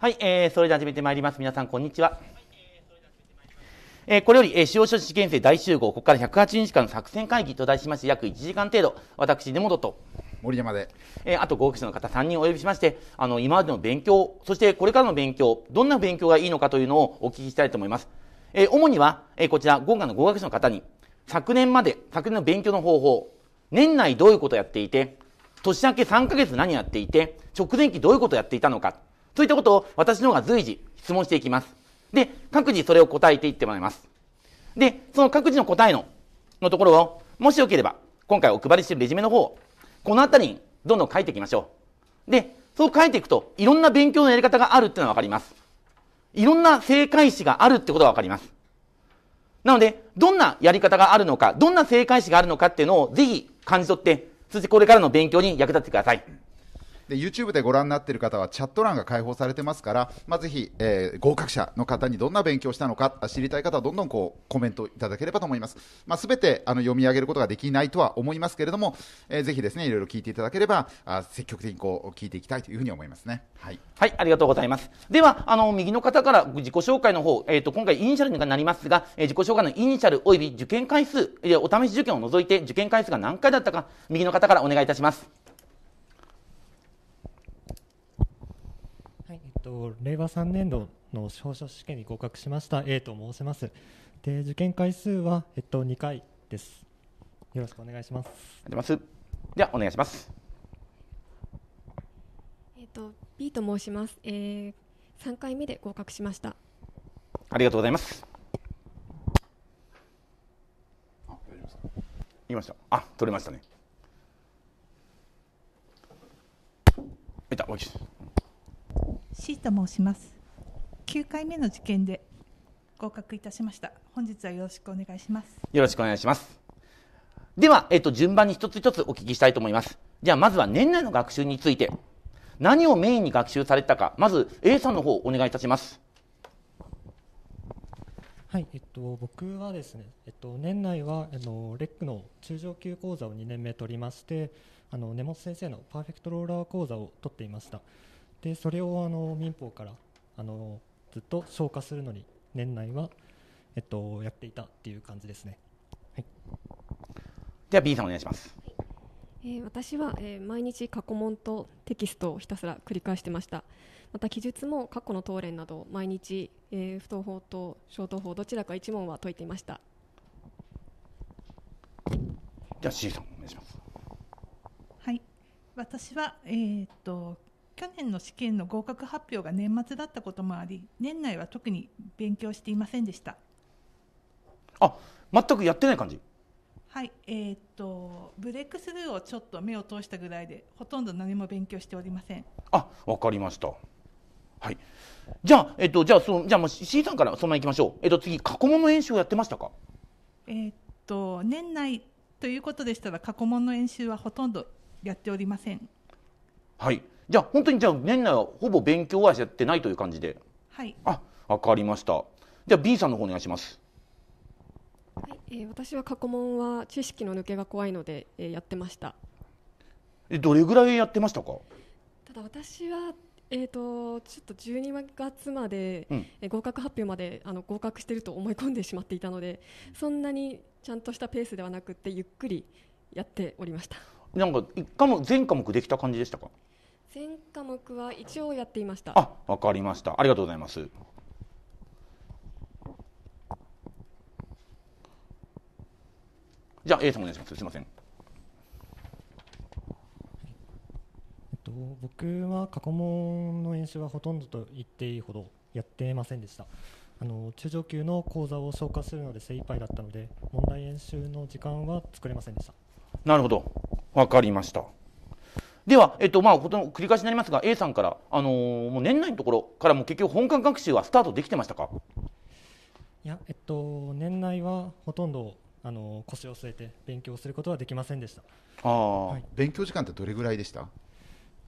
はい、えー、それでは始めてまいります。皆さん、こんにちは。えー、これより、えー、使用書試験生大集合、ここから1 8日間の作戦会議と題しまして、約1時間程度、私、根本と、森山で、えー、あと合格者の方3人お呼びしまして、あの、今までの勉強、そしてこれからの勉強、どんな勉強がいいのかというのをお聞きしたいと思います。えー、主には、えー、こちら、豪華の合格者の方に、昨年まで、昨年の勉強の方法、年内どういうことをやっていて、年明け3ヶ月何やっていて、直前期どういうことをやっていたのか、そういったことを私の方が随時質問していきます。で、各自それを答えていってもらいます。で、その各自の答えの、のところを、もしよければ、今回お配りしているレジュメの方この辺りにどんどん書いていきましょう。で、そう書いていくと、いろんな勉強のやり方があるっていうのはわかります。いろんな正解詞があるってことがわかります。なので、どんなやり方があるのか、どんな正解詞があるのかっていうのをぜひ感じ取って、そしてこれからの勉強に役立ってください。で YouTube でご覧になっている方はチャット欄が開放されてますから、まあ、ぜひ、えー、合格者の方にどんな勉強したのか知りたい方はどんどんこうコメントいただければと思います、まあ、全てあの読み上げることができないとは思いますけれども、えー、ぜひですねいろいろ聞いていただければあ積極的にこう聞いていきたいというふうに思いますね、はい、はい、ありがとうございますではあの右の方から自己紹介の方、えーと、今回イニシャルになりますが、えー、自己紹介のイニシャルおよび受験回数お試し受験を除いて受験回数が何回だったか右の方からお願いいたしますと令和3年度の司法書士試験に合格しました A と申します。で受験回数はえっと2回です。よろしくお願いします。あります。ではお願いします。えっと B と申します。えー、3回目で合格しました。ありがとうございます。あ、取れました。いました。あ、取れましたね。いた、おいしい。C と申します9回目の受験で合格いたしました本日はよろしくお願いしますよろしくお願いしますでは、えっと、順番に一つ一つお聞きしたいと思いますじゃあまずは年内の学習について何をメインに学習されたかまず A さんの方お願いいたしますはい、えっと、僕はですね、えっと、年内はあのレックの中上級講座を2年目取りましてあの根本先生のパーフェクトローラー講座を取っていましたでそれをあの民法からあのずっと消化するのに年内は、えっと、やっていたっていう感じですね。はい、では B さんお願いします。えー、私は、えー、毎日過去問とテキストをひたすら繰り返してましたまた記述も過去の答練など毎日、えー、不当法と小等法どちらか一問は解いていましたじゃあ C さんお願いしますはい私は、えーと、と去年の試験の合格発表が年末だったこともあり年内は特に勉強していませんでしたあ全くやってない感じはいえー、っとブレイクスルーをちょっと目を通したぐらいでほとんど何も勉強しておりませんあわかりましたはいじゃあ、えっと、じゃあそのじゃあもう C さんからそのままいきましょう、えっと、次過去問の演習をやってましたかえー、っと年内ということでしたら過去問の演習はほとんどやっておりませんはいじゃあ本当にじゃあ年内はほぼ勉強はやってないという感じではいあわかりましたじゃあ B さんの方お願いしますはいえー、私は過去問は知識の抜けが怖いので、えー、やってましたえどれぐらいやってましたかただ私はえーと、ちょっと12月まで、うん、え合格発表まであの合格してると思い込んでしまっていたのでそんなにちゃんとしたペースではなくてゆっくりやっておりましたなんか一科目全科目できた感じでしたか全科目は一応やっていましたあわかりましたありがとうございますじゃあ A さんお願いしますすいません僕は過去問の演習はほとんどと言っていいほどやっていませんでしたあの中上級の講座を消化するので精一杯だったので問題演習の時間は作れませんでしたなるほど分かりましたでは、えっと、まあ、ことの繰り返しになりますが、A さんから、あのー、もう年内のところからも結局本館学習はスタートできてましたかいや、えっと、年内はほとんどあの腰を据えて勉強することはできませんでしたあ、はい、勉強時間ってどれぐらいでした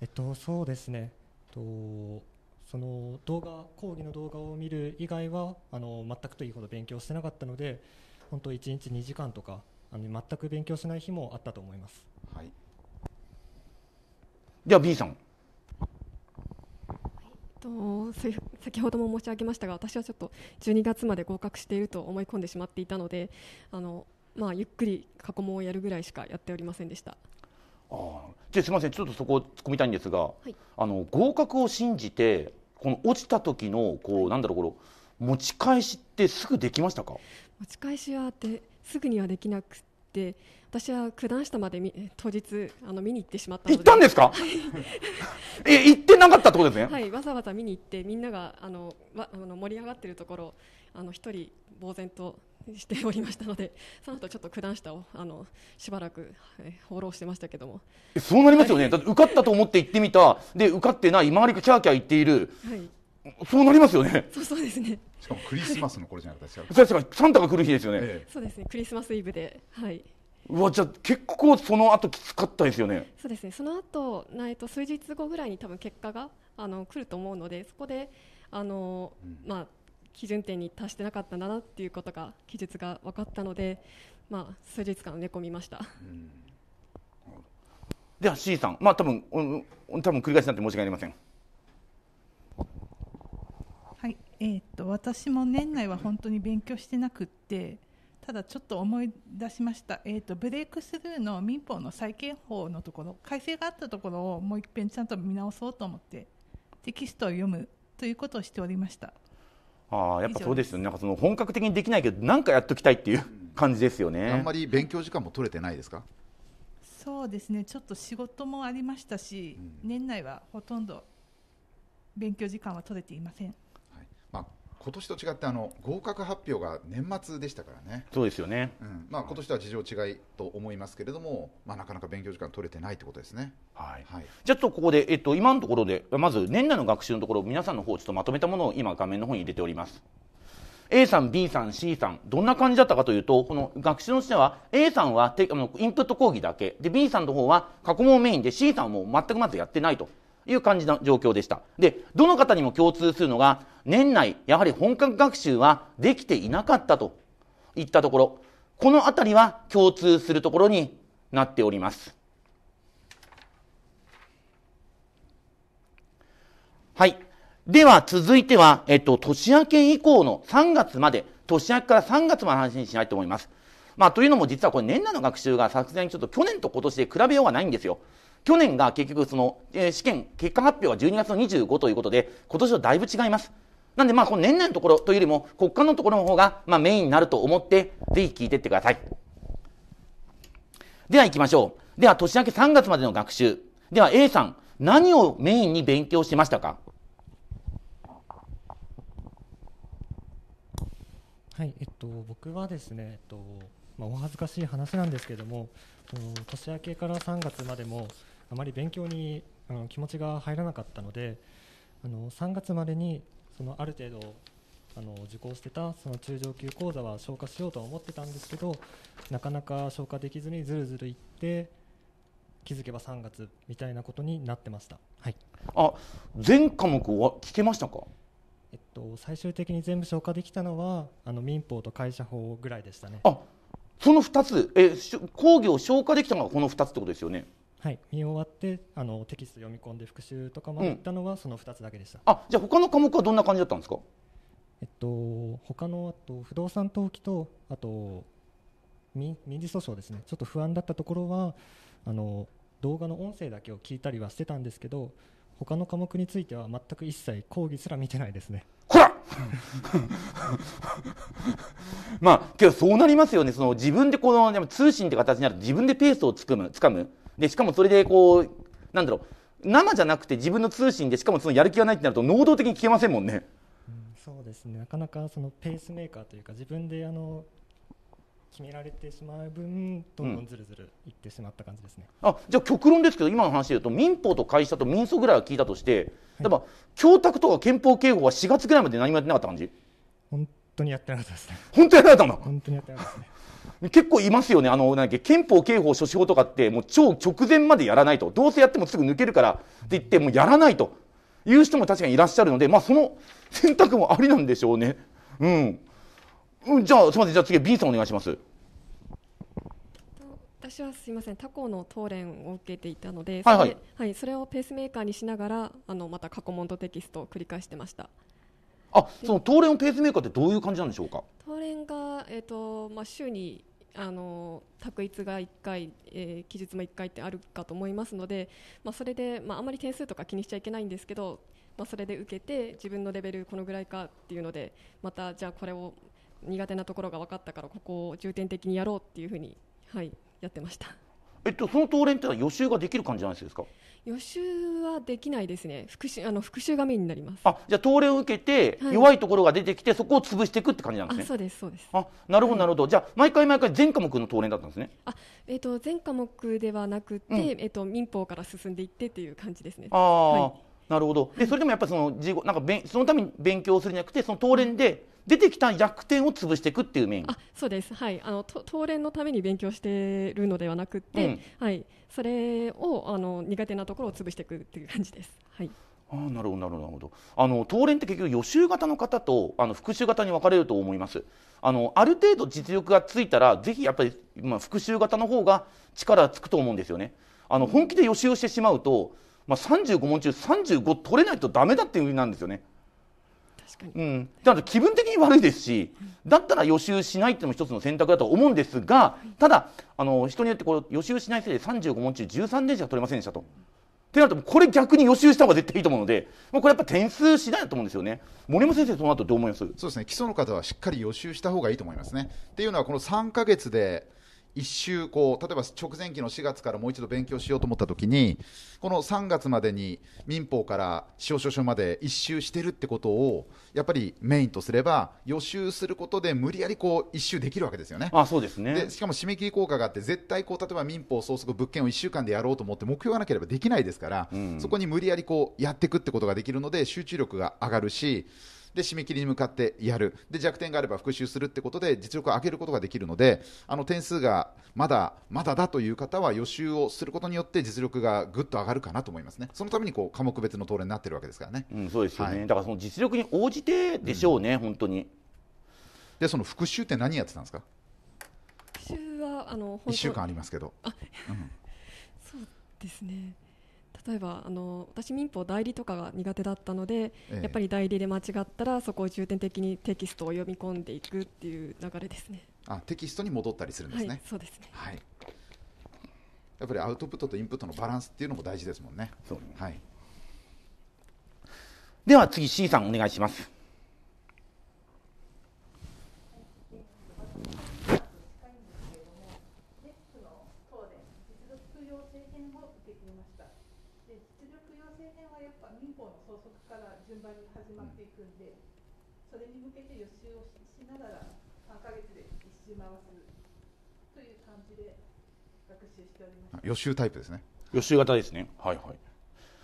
えっとそうですね、えっと、その動画講義の動画を見る以外はあの全くというほど勉強してなかったので本当1日2時間とかあの全く勉強しない日もあったと思います、はい、では B さん先ほども申し上げましたが私はちょっと12月まで合格していると思い込んでしまっていたのであの、まあ、ゆっくり過去問をやるぐらいしかやっておりませんでしたあじゃあすみませんちょっとそこを突っ込みたいんですが、はい、あの合格を信じてこの落ちた時のこうなんだろうこの持ち返しってすぐできましたか持ち返しはですぐにはできなくて私は九段下まで当日あの見に行ってしまった行ったんですか え行ってなかったってことですねはいわざわざ見に行ってみんながあのわあの盛り上がってるところあの一人呆然としておりましたので その後ちょっと九段下をあのしばらく、え放浪してましたけどもそうなりますよね、だって受かったと思って行ってみたで受かってない周りがキャーキャー言っている、はい、そうなりますよねそうそうですねしかもクリスマスの頃じゃなかったですか、はい、サンタが来る日ですよね、ええ、そうですねクリスマスイブではいわじゃあ結構その後きつかったですよねそうですねその後ないと数日後ぐらいに多分結果があの来ると思うのでそこであの、うん、まあ基準点に達してなかったんだなっていうことが記述が分かったので、まあ、数日間寝込みました。うんでは C さん、まあ多分、うん、多分繰り返しなんて申し訳ありません。はい、えー、っと私も年内は本当に勉強してなくって、ただちょっと思い出しました、えーと、ブレイクスルーの民法の再建法のところ改正があったところをもういっぺんちゃんと見直そうと思ってテキストを読むということをしておりましたあやっぱそうですよねなんかその本格的にできないけど何かやっときたいっていう感じですよね、あんまり勉強時間も取れてないですかそうですねちょっと仕事もありましたし、うん、年内はほとんど勉強時間は取れていません今年と違ってあの合格発表が年末でしたからね、そうですよね、うんまあ今年とは事情違いと思いますけれども、まあ、なかなか勉強時間取れてないってことですね、はいはい、じゃあ、ちょっとここで、えっと、今のところで、まず年内の学習のところ、皆さんの方ちょっとまとめたものを今、画面の方に入れております。A さん、B さん、C さん、どんな感じだったかというと、この学習の下は、A さんはてあのインプット講義だけ、で、B さんの方は過去問メインで、C さんも全くまずやってないと。いう感じの状況でした。で、どの方にも共通するのが、年内、やはり本格学習はできていなかったといったところ、このあたりは共通するところになっております。はい。では続いては、えっと、年明け以降の3月まで、年明けから3月まで話にしないと思います。まあ、というのも実はこれ年内の学習が昨年ちょっと去年と今年で比べようがないんですよ。去年が結局その、えー、試験結果発表は12月の25ということで今年はだいぶ違います。なんでまあこの年々のところというよりも国家のところの方がまあメインになると思ってぜひ聞いていってください。では行きましょう。では年明け3月までの学習。では A さん、何をメインに勉強してましたかはい、えっと、僕はですね、えっとまあ、お恥ずかしい話なんですけれども、年明けから3月までも、あまり勉強にあの気持ちが入らなかったのであの3月までにそのある程度あの受講してたその中上級講座は消化しようとは思ってたんですけどなかなか消化できずにずるずるいって気づけば3月みたいなことになってました、はい、あ全科目は聞けましたかえっと、最終的に全部消化できたのはあの民法と会社法ぐらいでしたねあその2つえ講義を消化できたのがこの2つってことですよねはい、見終わってあのテキスト読み込んで復習とかまで行ったのは、その2つだけでした、あじゃあ他の科目はどんな感じだったんですかえっと他のあと不動産登記とあと民事訴訟ですねちょっと不安だったところはあの動画の音声だけを聞いたりはしてたんですけど他の科目については全く一切講義すら見てないですね。ほら まあ、けどそうなりますよね、その自分でこのでも通信って形になると、自分でペースをつくむ、つかむ、で、しかもそれでこう、なんだろう、生じゃなくて自分の通信で、しかもそのやる気がないってなると、能動的に聞けませんもんね。うん、そうですねなかなかそのペースメーカーというか自分であの決められてしまう分どんどんずるずるいってしまった感じですね、うん、あじゃあ極論ですけど今の話でいうと民法と会社と民訴ぐらいは聞いたとして、はい、例えば供託とか憲法警護は4月ぐらいまで何もやってなかった感じ本当にやってなかったですね本当やた本当にやってなかったですね結構いますよね、あの、なんか憲法、刑法、諸司法とかって、もう超直前までやらないと、どうせやってもすぐ抜けるからって言って、もうやらないという人も確かにいらっしゃるので、まあ、その 選択もありなんでしょうね。うん。うん、じゃあ、すみません、じゃあ次、B さんお願いします。私はすみません、他校の答練を受けていたので、はい、はい、はい、それをペースメーカーにしながら、あのまた過去問とテキストを繰り返してました。あその東レオペースメーカーってどういう感じなんでしょうか東レが、えーとまあ、週にあの択一が1回、えー、期日も1回ってあるかと思いますので、まあ、それで、まあ、あまり点数とか気にしちゃいけないんですけど、まあ、それで受けて自分のレベルこのぐらいかっていうのでまたじゃあこれを苦手なところが分かったからここを重点的にやろうっていうふうに、はい、やってました。えっと、その東連ってのは予習ができる感じなんですか予習はできないですね復習あの復習がメインになりますあじゃあ東連を受けて、弱いところが出てきてそこを潰していくって感じなんですねそうですそうですあなるほどなるほど、はい、じゃあ毎回毎回全科目の東連だったんですねあ、えーと、全科目ではなくて、うん、えーと、民法から進んでいってっていう感じですねああ、はい、なるほどでそれでもやっぱりその、はなんかべんそのために勉強するんじゃなくてその東連で出てきた弱点を潰していくっていう面あそうですはいあの当連のために勉強しているのではなくて、うん、はいそれをあの苦手なところを潰していくっていう感じです。はいあなるほどなるほどあの東連って結局予習型の方とあの復習型に分かれると思いますあのある程度実力がついたらぜひやっぱり、まあ、復習型の方が力つくと思うんですよねあの本気で予習をしてしまうと、まあ、35問中35取れないとダメだっていう意味なんですよねうん、だ気分的に悪いですし、だったら予習しないっていうのも一つの選択だと思うんですが、ただ、あの人によってこう予習しないせいで35問中13例しか取れませんでしたと。ってなると、これ逆に予習した方が絶対いいと思うので、これやっぱ点数次第だと思うんですよね。森山先生、その後どう思いますそうですね、基礎の方はしっかり予習した方がいいと思いますね。っていうのは、この3か月で、一周こう例えば直前期の4月からもう一度勉強しようと思ったときにこの3月までに民法から司法書士まで一周してるってことをやっぱりメインとすれば予習することで無理やりこう一周できるわけですよね。あそうですねでしかも締め切り効果があって絶対こう例えば民法早速物件を1週間でやろうと思って目標がなければできないですから、うん、そこに無理やりこうやっていくってことができるので集中力が上がるしで締め切りに向かってやるで弱点があれば復習するってことで実力を上げることができるのであの点数がまだまだだという方は予習をすることによって実力がぐっと上がるかなと思いますねそのためにこう科目別の討論になってるわけですからね、うん、そうですよね、はい、だからその実力に応じてでしょうね、うん、本当にでその復習って何やってたんですか復習はあの1週間ありますけどあ、うん、そうですね例えばあの私民法代理とかが苦手だったので、ええ、やっぱり代理で間違ったらそこを重点的にテキストを読み込んでいくっていう流れですねあテキストに戻ったりするんですね、はい、そうですね、はい、やっぱりアウトプットとインプットのバランスっていうのも大事ですもんね、そね、はい、では次 C さんお願いします予習タイプですね予習型ですねはいはい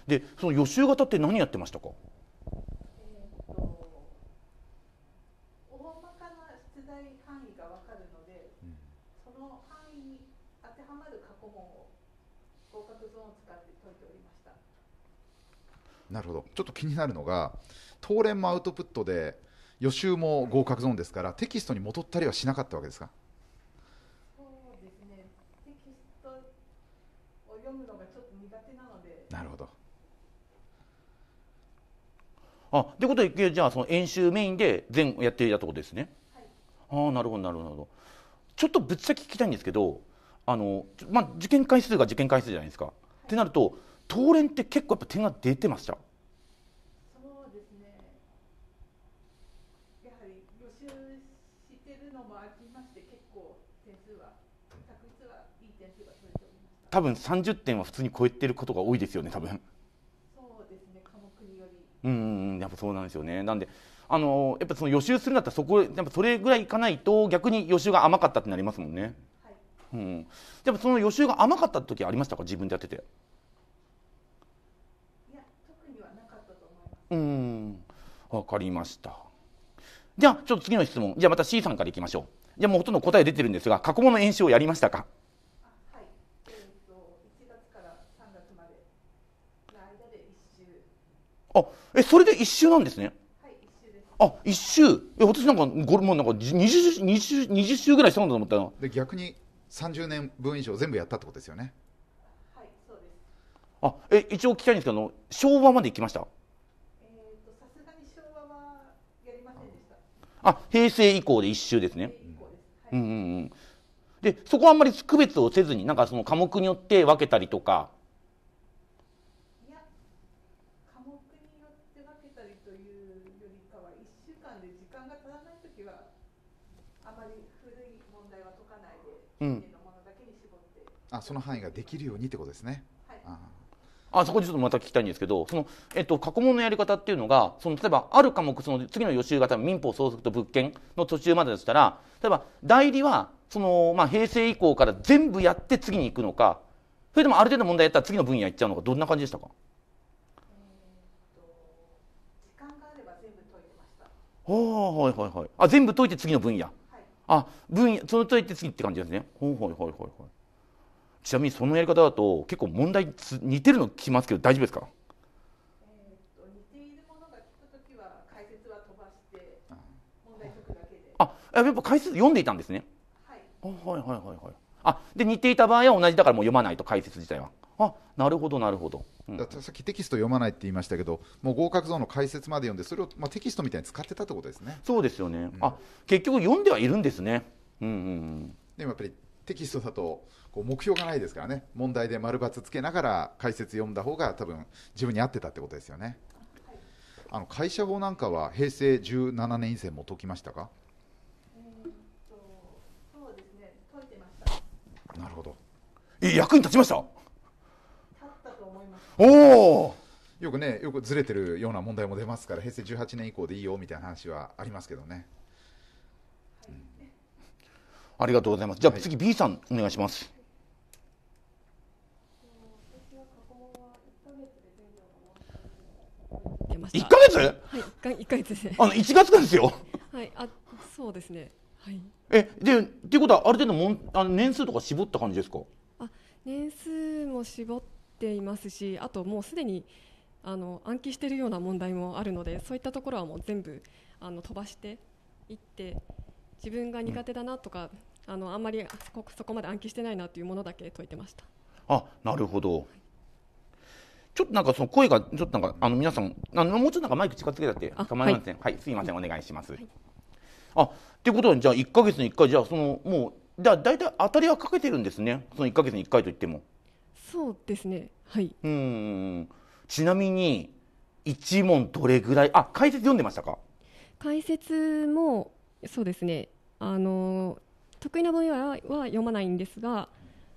でその予習型って何やってましたか、なるなるほどちょっと気になるのが当連もアウトプットで予習も合格ゾーンですから、テキストに戻ったりはしなかったわけですかあってことでじゃあその演習メインで全やっていたとこですね。はい、あなるほどなるほど。ちょっとぶっちゃけ聞きたいんですけどあの、まあ、受験回数が受験回数じゃないですか。はい、ってなると当連って結構やっぱ点が出てました。そうですね。やはり予習してるのもありまして結構点数は確率はいい点数が取れております。多分30点は普通に超えてることが多いですよね多分。うん、うん、やっぱそうなんですよね。なんで、あのやっぱその予習するんだったらそこやっぱそれぐらいいかないと逆に予習が甘かったってなりますもんね。はい、うん。でもその予習が甘かった時ありましたか自分でやってて。いや特にはなかったと思います。うん。わかりました。じゃあちょっと次の質問。じゃあまた C さんからいきましょう。じゃあもうほとんど答え出てるんですが過去問の演習をやりましたか。あ、え、それで一周なんですね。はい、あ、一周。え、私なんか、これもなんか二十周、20周、20周ぐらいしたんだと思ったので、逆に三十年分以上全部やったってことですよね。はい、そうです。あ、え、一応聞きたいんですけど、昭和まで行きました。あ平成以降で一周ですね。うんうんうん、でそこはあんまり区別をせずになんかその科目によって分けたりとかうんあその範囲ができるようにってことですね、はい、ああそこでちょっとまた聞きたいんですけどその、えっと、過去問のやり方っていうのがその例えばある科目その次の予習型民法創則と物件の途中まででしたら例えば代理はその、まあ、平成以降から全部やって次に行くのかそれでもある程度問題やったら次の分野行っちゃうのかどんな感じでしたか時間があれば全部解いてました。はいはいはい。あ全部解いて次の分野。あ分野そのといって次って感じですねほいほいほいほいちなみにそのやり方だと結構問題つ似てるの聞きますけど大丈夫ですかえと似てているものが聞くくはは解解説飛ばし問題だけで。あやっぱ解説読んでいたんですね、はい、はいはいはいはいあで似ていた場合は同じだからもう読まないと解説自体はあなるほどなるほど、うん、ださっきテキスト読まないって言いましたけどもう合格ゾーンの解説まで読んでそれを、まあ、テキストみたいに使ってたってことですねそうですよね、うん、あ結局読んではいるんですね、うんうん、うん、でもやっぱりテキストだとこう目標がないですからね問題で丸×つけながら解説読んだ方が多分自分に合ってたってことですよねあの会社法なんかは平成17年以前も解きましたかなるほどえ役に立ちましたおおよくねよくずれてるような問題も出ますから平成18年以降でいいよみたいな話はありますけどね、はい、ありがとうございますじゃあ次 B さんお願いします、一か月？はい、一か月ですね。あの一月間ですよ。はい、あ、そうですね。はい。え、で、っていうことはある程度もん、あの年数とか絞った感じですか？あ、年数も絞っていますしあともうすでにあの暗記しているような問題もあるのでそういったところはもう全部あの飛ばしていって自分が苦手だなとか、うん、あのあんまりそこそこまで暗記してないなというものだけ解いてましたあなるほど、はい、ちょっとなんかその声がちょっとなんかあの皆さんあのもうちょっとなんかマイク近づけたって構いません、はい、はい、すいませんお願いします、はい、あっていうことはじゃあ1か月に1回じゃあそのもうだ大体当たりはかけてるんですねその1か月に1回といっても。そうですねはいうんちなみに1問どれぐらいあ解説読んでましたか解説もそうですねあの得意な分野は読まないんですが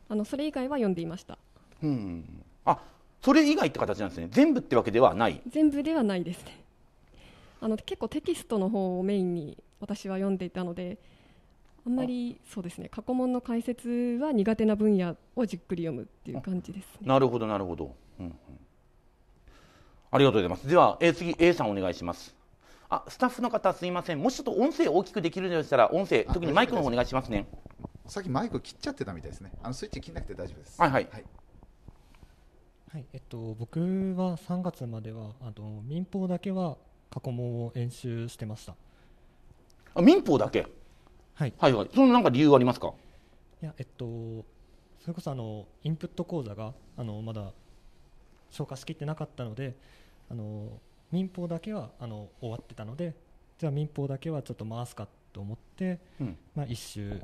あのそれ以外は読んでいましたうんあそれ以外って形なんですね全部ってわけではない全部ではないですねあの結構テキストの方をメインに私は読んでいたのであんまりそうですね過去問の解説は苦手な分野をじっくり読むっていう感じです、ね、なるほどなるほど、うんうん、ありがとうございますでは、えー、次 A さんお願いしますあスタッフの方すいませんもしちょっと音声大きくできるようでしたら音声特にマイクの方お願いしますねさっきマイク切っちゃってたみたいですねあのスイッチ切んなくて大丈夫ですはいはい、はいはいえっと、僕は3月まではあの民放だけは過去問を演習してましたあ民放だけはい、はいはい、そのなんか理由はありますかいや、えっと、それこそあのインプット講座があのまだ消化しきってなかったので、あの民法だけはあの終わってたので、じゃあ民法だけはちょっと回すかと思って、うん、まあ、1週、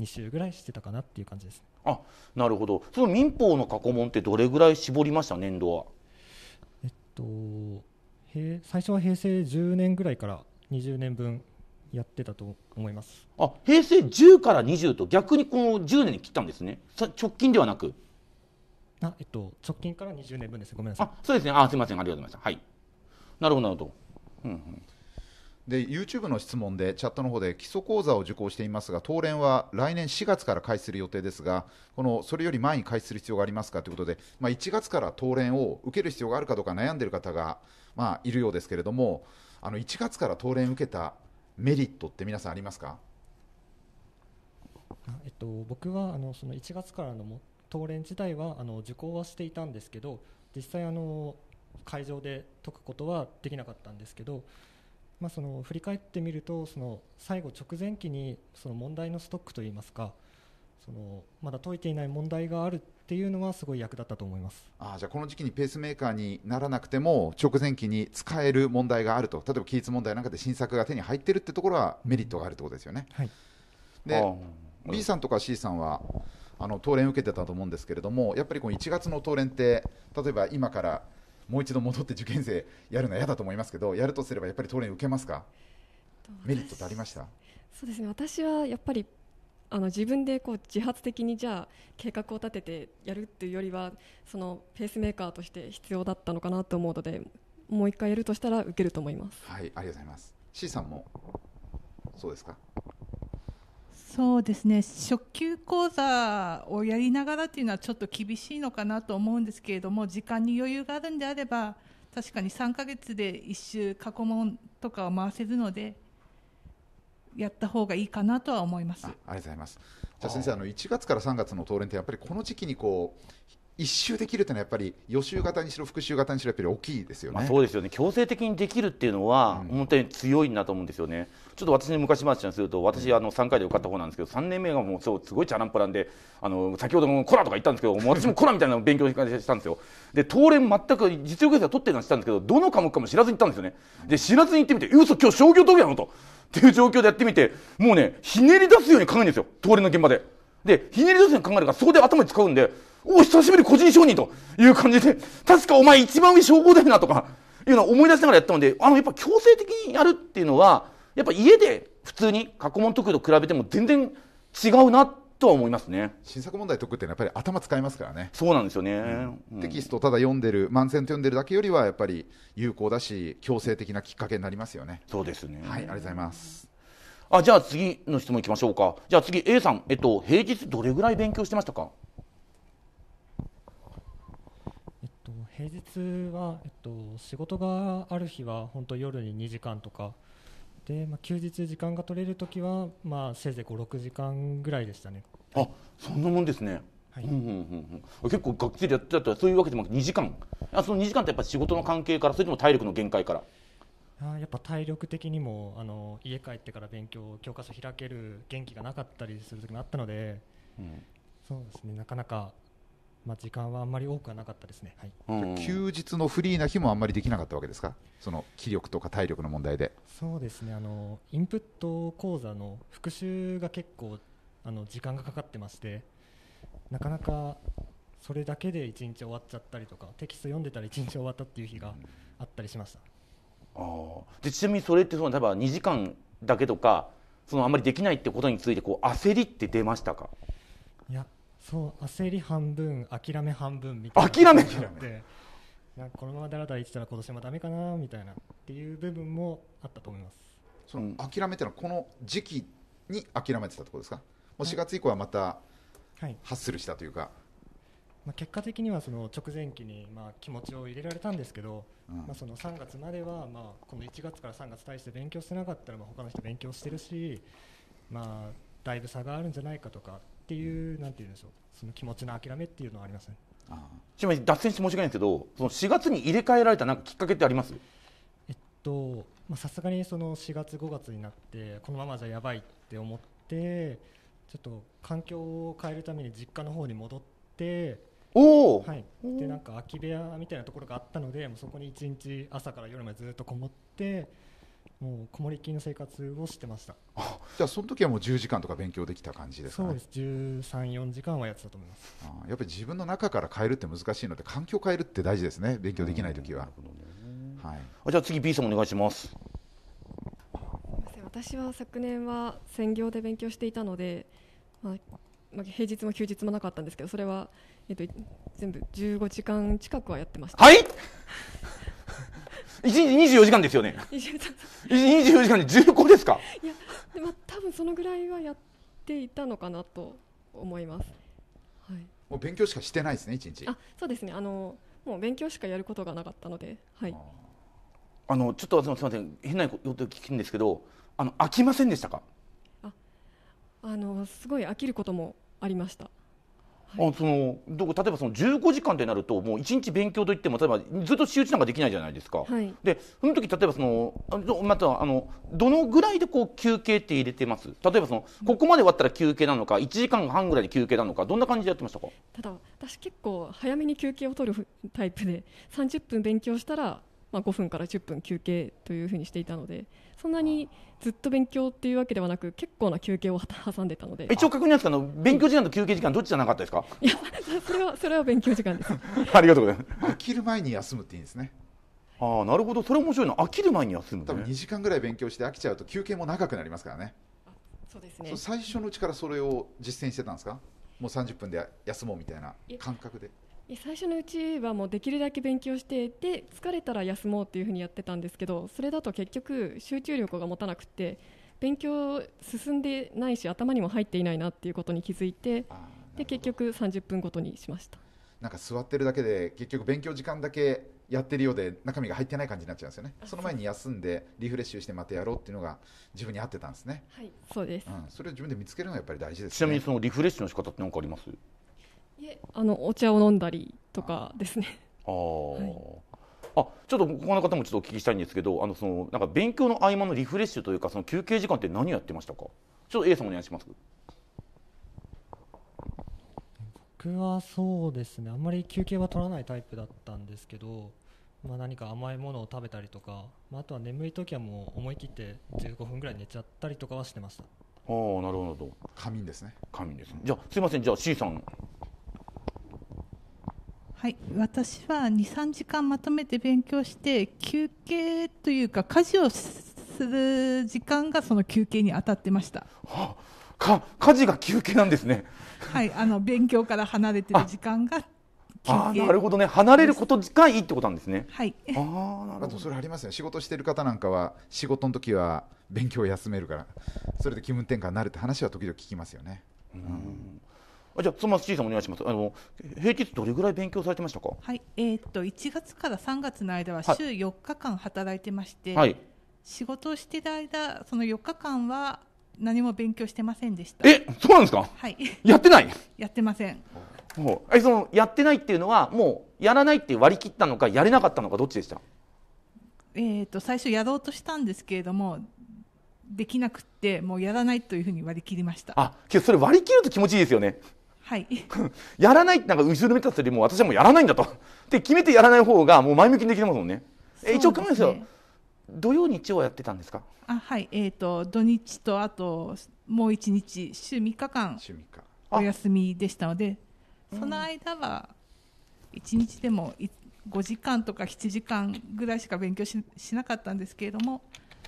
2週ぐらいしてたかなっていう感じです、ね、あなるほど、その民法の過去問ってどれぐらい絞りました、年度は。えっと、最初は平成10年ぐらいから20年分やってたと思いますあ平成10から20と逆にこの10年に切ったんですねさ直近ではなくあえっと直近から20年分ですごめんなさいあそうですねあすみませんありがとうございましたはいなるほどなるほど、うんうんで YouTube の質問でチャットの方で基礎講座を受講していますが当連は来年4月から開始する予定ですがこのそれより前に開始する必要がありますかということで、まあ、1月から当連を受ける必要があるかどうか悩んでいる方が、まあ、いるようですけれどもあの1月から当連受けたメリットって皆さんありますかえっと、僕はあのその1月からのも連自体はあの受講はしていたんですけど実際あの会場で解くことはできなかったんですけど、まあ、その振り返ってみるとその最後直前期にその問題のストックといいますかそのまだ解いていない問題があるっていうのはすごい役立ったと思いますあじゃあこの時期にペースメーカーにならなくても直前期に使える問題があると例えば期日問題なんかで新作が手に入ってるってところはメリットがあるってことですよね。はい、で B さんとか C さんはあの当連受けてたと思うんですけれどもやっぱりこの1月の当連って例えば今からもう一度戻って受験生やるのは嫌だと思いますけどやるとすればやっぱり当連受けますかメリットってありましたそうですね私はやっぱりあの自分でこう自発的にじゃあ計画を立ててやるっていうよりはそのペースメーカーとして必要だったのかなと思うのでもう一回やるとしたら受けると思います。はい、ありがとうございます。C さんもそうですか。そうですね初級講座をやりながらっていうのはちょっと厳しいのかなと思うんですけれども時間に余裕があるんであれば確かに三ヶ月で一周過去問とかを回せるのでやった方がいいかなとは思います。ありがとうございます。じゃあ先生あの1月から3月の東連ってやっぱりこの時期にこう一周できるというのはやっぱり予習型にしろ復習型にしろやっぱり大きいですよね。まあ、そうですよね。強制的にできるっていうのは本当に強いんだと思うんですよね。うん、ちょっと私の昔話にすると私あの3回で受かった方なんですけど3年目がもうそうすごいチャランポらんであの先ほどもコラとか言ったんですけど私もコラみたいなのを勉強したんですよ。で当連全く実力者取ってるのはしたんですけどどの科目かも知らずに行ったんですよね。で知らずに行ってみて「嘘今日商業得意やの?」と。っていう状況でやってみてもうねひねり出すように考えるんですよ当連の現場で。でひねり出すように考えるからそこで頭に使うんで。お、久しぶり個人承認という感じで、確かお前一番上称号だよなとか、いうのを思い出しながらやったので、あの、やっぱ強制的にやるっていうのは、やっぱ家で普通に過去問解くと比べても全然違うなとは思いますね新作問題解くってやっぱり頭使いますからねそうなんですよね、うん、テキストただ読んでる満線と読んでるだけよりはやっぱり有効だし強制的なきっかけになりますよねそうですねはいありがとうございますあじゃあ次の質問いきましょうかじゃあ次 A さんえっと平日どれぐらい勉強してましたか平日は、えっと、仕事がある日は本当夜に2時間とかで、まあ、休日時間が取れる時は、まあ、せいぜい56時間ぐらいでしたねあそんなもんですねはい、うんうんうんうん、結構がっつりやってたそういうわけでもな2時間あその2時間ってやっぱ仕事の関係からそれとも体力の限界からあやっぱ体力的にもあの家帰ってから勉強教科書開ける元気がなかったりする時もあったので、うん、そうですねなかなかまあ、時間はあんまり多くはなかったですね、はいうん、休日のフリーな日もあんまりできなかったわけですか、その気力とか体力の問題でそうですねあの、インプット講座の復習が結構あの時間がかかってまして、なかなかそれだけで1日終わっちゃったりとか、テキスト読んでたら1日終わったっていう日があったりしました。うん、あでちなみにそれってその例えば2時間だけとかそのあんまりできないってことについてこう焦りって出ましたかいやそう焦り半分諦め半分みたいな諦めてなんかこのままだらだら生ってたら今年もだめかなみたいなっていう部分もあったと思いますその諦めてのはこの時期に諦めてたところですかもう4月以降はまたハッスルしたというか、まあ、結果的にはその直前期にまあ気持ちを入れられたんですけど、うんまあ、その3月まではまあこの1月から3月対して勉強してなかったらまあ他の人勉強してるし、まあ、だいぶ差があるんじゃないかとかっていうなんていうんでしょうその気持ちの諦めっていうのはありますねちなみに脱線して申し訳ないんですけどその4月に入れ替えられたなんかきっかけってありますえっとさすがにその4月5月になってこのままじゃやばいって思ってちょっと環境を変えるために実家の方に戻っておお、はい、でなんか空き部屋みたいなところがあったのでもうそこに1日朝から夜までずっとこもってもうこもりきりの生活をしてましたじゃあその時はもう10時間とか勉強できた感じですか、ね、そうです134時間はやってたと思いますあやっぱり自分の中から変えるって難しいので環境変えるって大事ですね勉強できない時は、ね、はい、あじゃあ次 B さんお願いします私は昨年は専業で勉強していたので、まあまあ、平日も休日もなかったんですけどそれは、えっと、全部15時間近くはやってましたはい1日24時間ですよね24時間に重厚ですかいやで、まあ、多分そのぐらいはやっていたのかなと思います、はい、もう勉強しかしてないですね1日あそうですねあのもう勉強しかやることがなかったのではいあのちょっとすみません変なこと聞くんですけどあの飽きませんでしたかああのすごい飽きることもありましたはい、そのど例えばその15時間っなるともう1日勉強といっても例えばずっと仕打ちなんかできないじゃないですか、はい、でその時例えばそのまたあのどのぐらいでこう休憩って入れてます例えばそのここまで終わったら休憩なのか1時間半ぐらいで休憩なのかどんな感じでやってましたかただ私結構早めに休憩を取るタイプで30分勉強したらまあ、5分から10分休憩というふうにしていたのでそんなにずっと勉強っていうわけではなく結構な休憩を挟んでたので一応確認ですかあの勉強時間と休憩時間どっちじゃなかったですかいやそれはそれは勉強時間です ありがとうございます飽きる前に休むっていいんですねああなるほどそれ面白いな飽きる前に休む、ね、多分2時間ぐらい勉強して飽きちゃうと休憩も長くなりますからねそうですね最初のうちからそれを実践してたんですかもう30分で休もうみたいな感覚で最初のうちはもうできるだけ勉強してで疲れたら休もうっていうふうにやってたんですけどそれだと結局集中力が持たなくて勉強進んでないし頭にも入っていないなっていうことに気づいてで結局30分ごとにしましたなんか座ってるだけで結局勉強時間だけやってるようで中身が入ってない感じになっちゃうんですよねその前に休んでリフレッシュしてまたやろうっていうのが自分に合ってたんですねはいそうです、うん、それを自分で見つけるのがやっぱり大事です、ね、ちなみにそのリフレッシュの仕方って何かありますいえあのお茶を飲んだりとかですねあ、あちょっとこの方もちょっとお聞きしたいんですけど、あのそのなんか勉強の合間のリフレッシュというかその休憩時間って何をやってましたか。ちょっと A さんお願いします。僕はそうですね。あんまり休憩は取らないタイプだったんですけど、まあ何か甘いものを食べたりとか、まああとは眠い時はもう思い切って15分ぐらい寝ちゃったりとかはしてました。ああなるほど。仮眠ですね。仮眠です、ね。じゃあすいませんじゃあ C さん。はい、私は23時間まとめて勉強して休憩というか家事をする時間がその休憩に当たってました。はあ、家事が休憩なんですね。はい、あの勉強から離れてる時間があなるほどね離れることがいいってことなんですね。はい。ああなるほどそれありますね仕事してる方なんかは仕事の時は勉強を休めるからそれで気分転換になるって話は時々聞きますよね。うんあじゃあ、妻、C さんお願いします。あの平日どれぐらい勉強されてましたか。はい、えー、っと一月から三月の間は週四日間働いてまして、はい、仕事をしている間その四日間は何も勉強してませんでした。え、そうなんですか。はい。やってない。やってません。う、え、そのやってないっていうのはもうやらないって割り切ったのかやれなかったのかどっちでした。えっと最初やろうとしたんですけれどもできなくてもうやらないというふうに割り切りましたあけそれ割り切ると気持ちいいですよねはい、やらないってなんか後ろめたさよりも私はもうやらないんだとで 決めてやらない方がもう前向きにできますもんね。ね一応考えますよ土曜日曜やってたんですかあはいえっ、ー、と土日とあともう一日週3日間お休みでしたのでその間は1日でも5時間とか7時間ぐらいしか勉強ししなかったんですけれども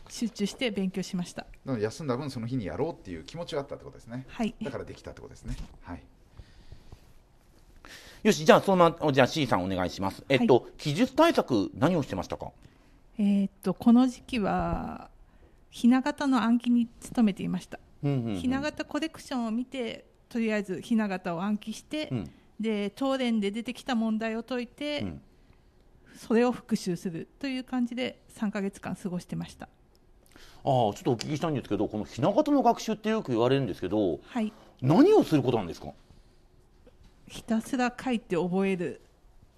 集中して勉強しました休んだ分その日にやろうっていう気持ちがあったってことですね、はい、だからできたってことですねはいよし、じゃあそんな、じゃあ C さんお願いします。えっと、はい、記述対策、何をしてましたかえっと、この時期は、ひな形の暗記に努めていました。ひな形コレクションを見て、とりあえずひな形を暗記して、うん、で、東電で出てきた問題を解いて、うん、それを復習するという感じで3か月間過ごしてました。あちょっとお聞きしたいんですけどこのひな形の学習ってよく言われるんですけど、はい、何をすることなんですかひたすら書いて覚える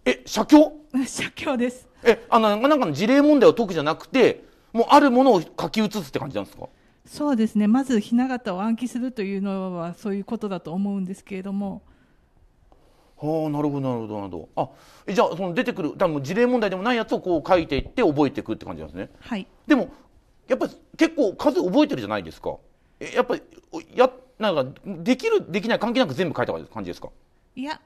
え写経写経ですえあのなんかの事例問題を解くじゃなくてもうあるものを書き写すって感じなんですかそうですねまず雛形を暗記するというのはそういうことだと思うんですけれどもはあなるほどなるほどなるほどあじゃあその出てくる多分事例問題でもないやつをこう書いていって覚えていくって感じなんですねはいでもやっぱり結構数覚えてるじゃないですかえやっぱりやなんかできるできない関係なく全部書いた感じですかいや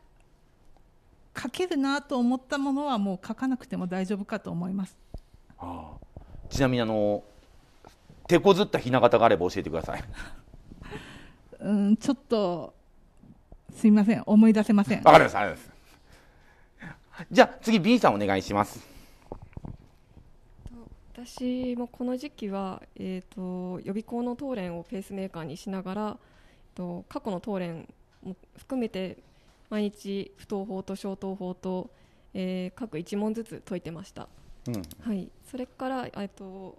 書けるなと思ったものはもう書かなくても大丈夫かと思います。はあ、ちなみにあの手こずった雛形があれば教えてください。うんちょっとすみません思い出せません。わかりましたありがとうございます。じゃあ次 B さんお願いします。私もこの時期は、えーと、予備校の答練をペースメーカーにしながら、えー、と過去の答練も含めて毎日不登法と小登法と、えー、各1問ずつ解いてました、うん、はい、それからえっと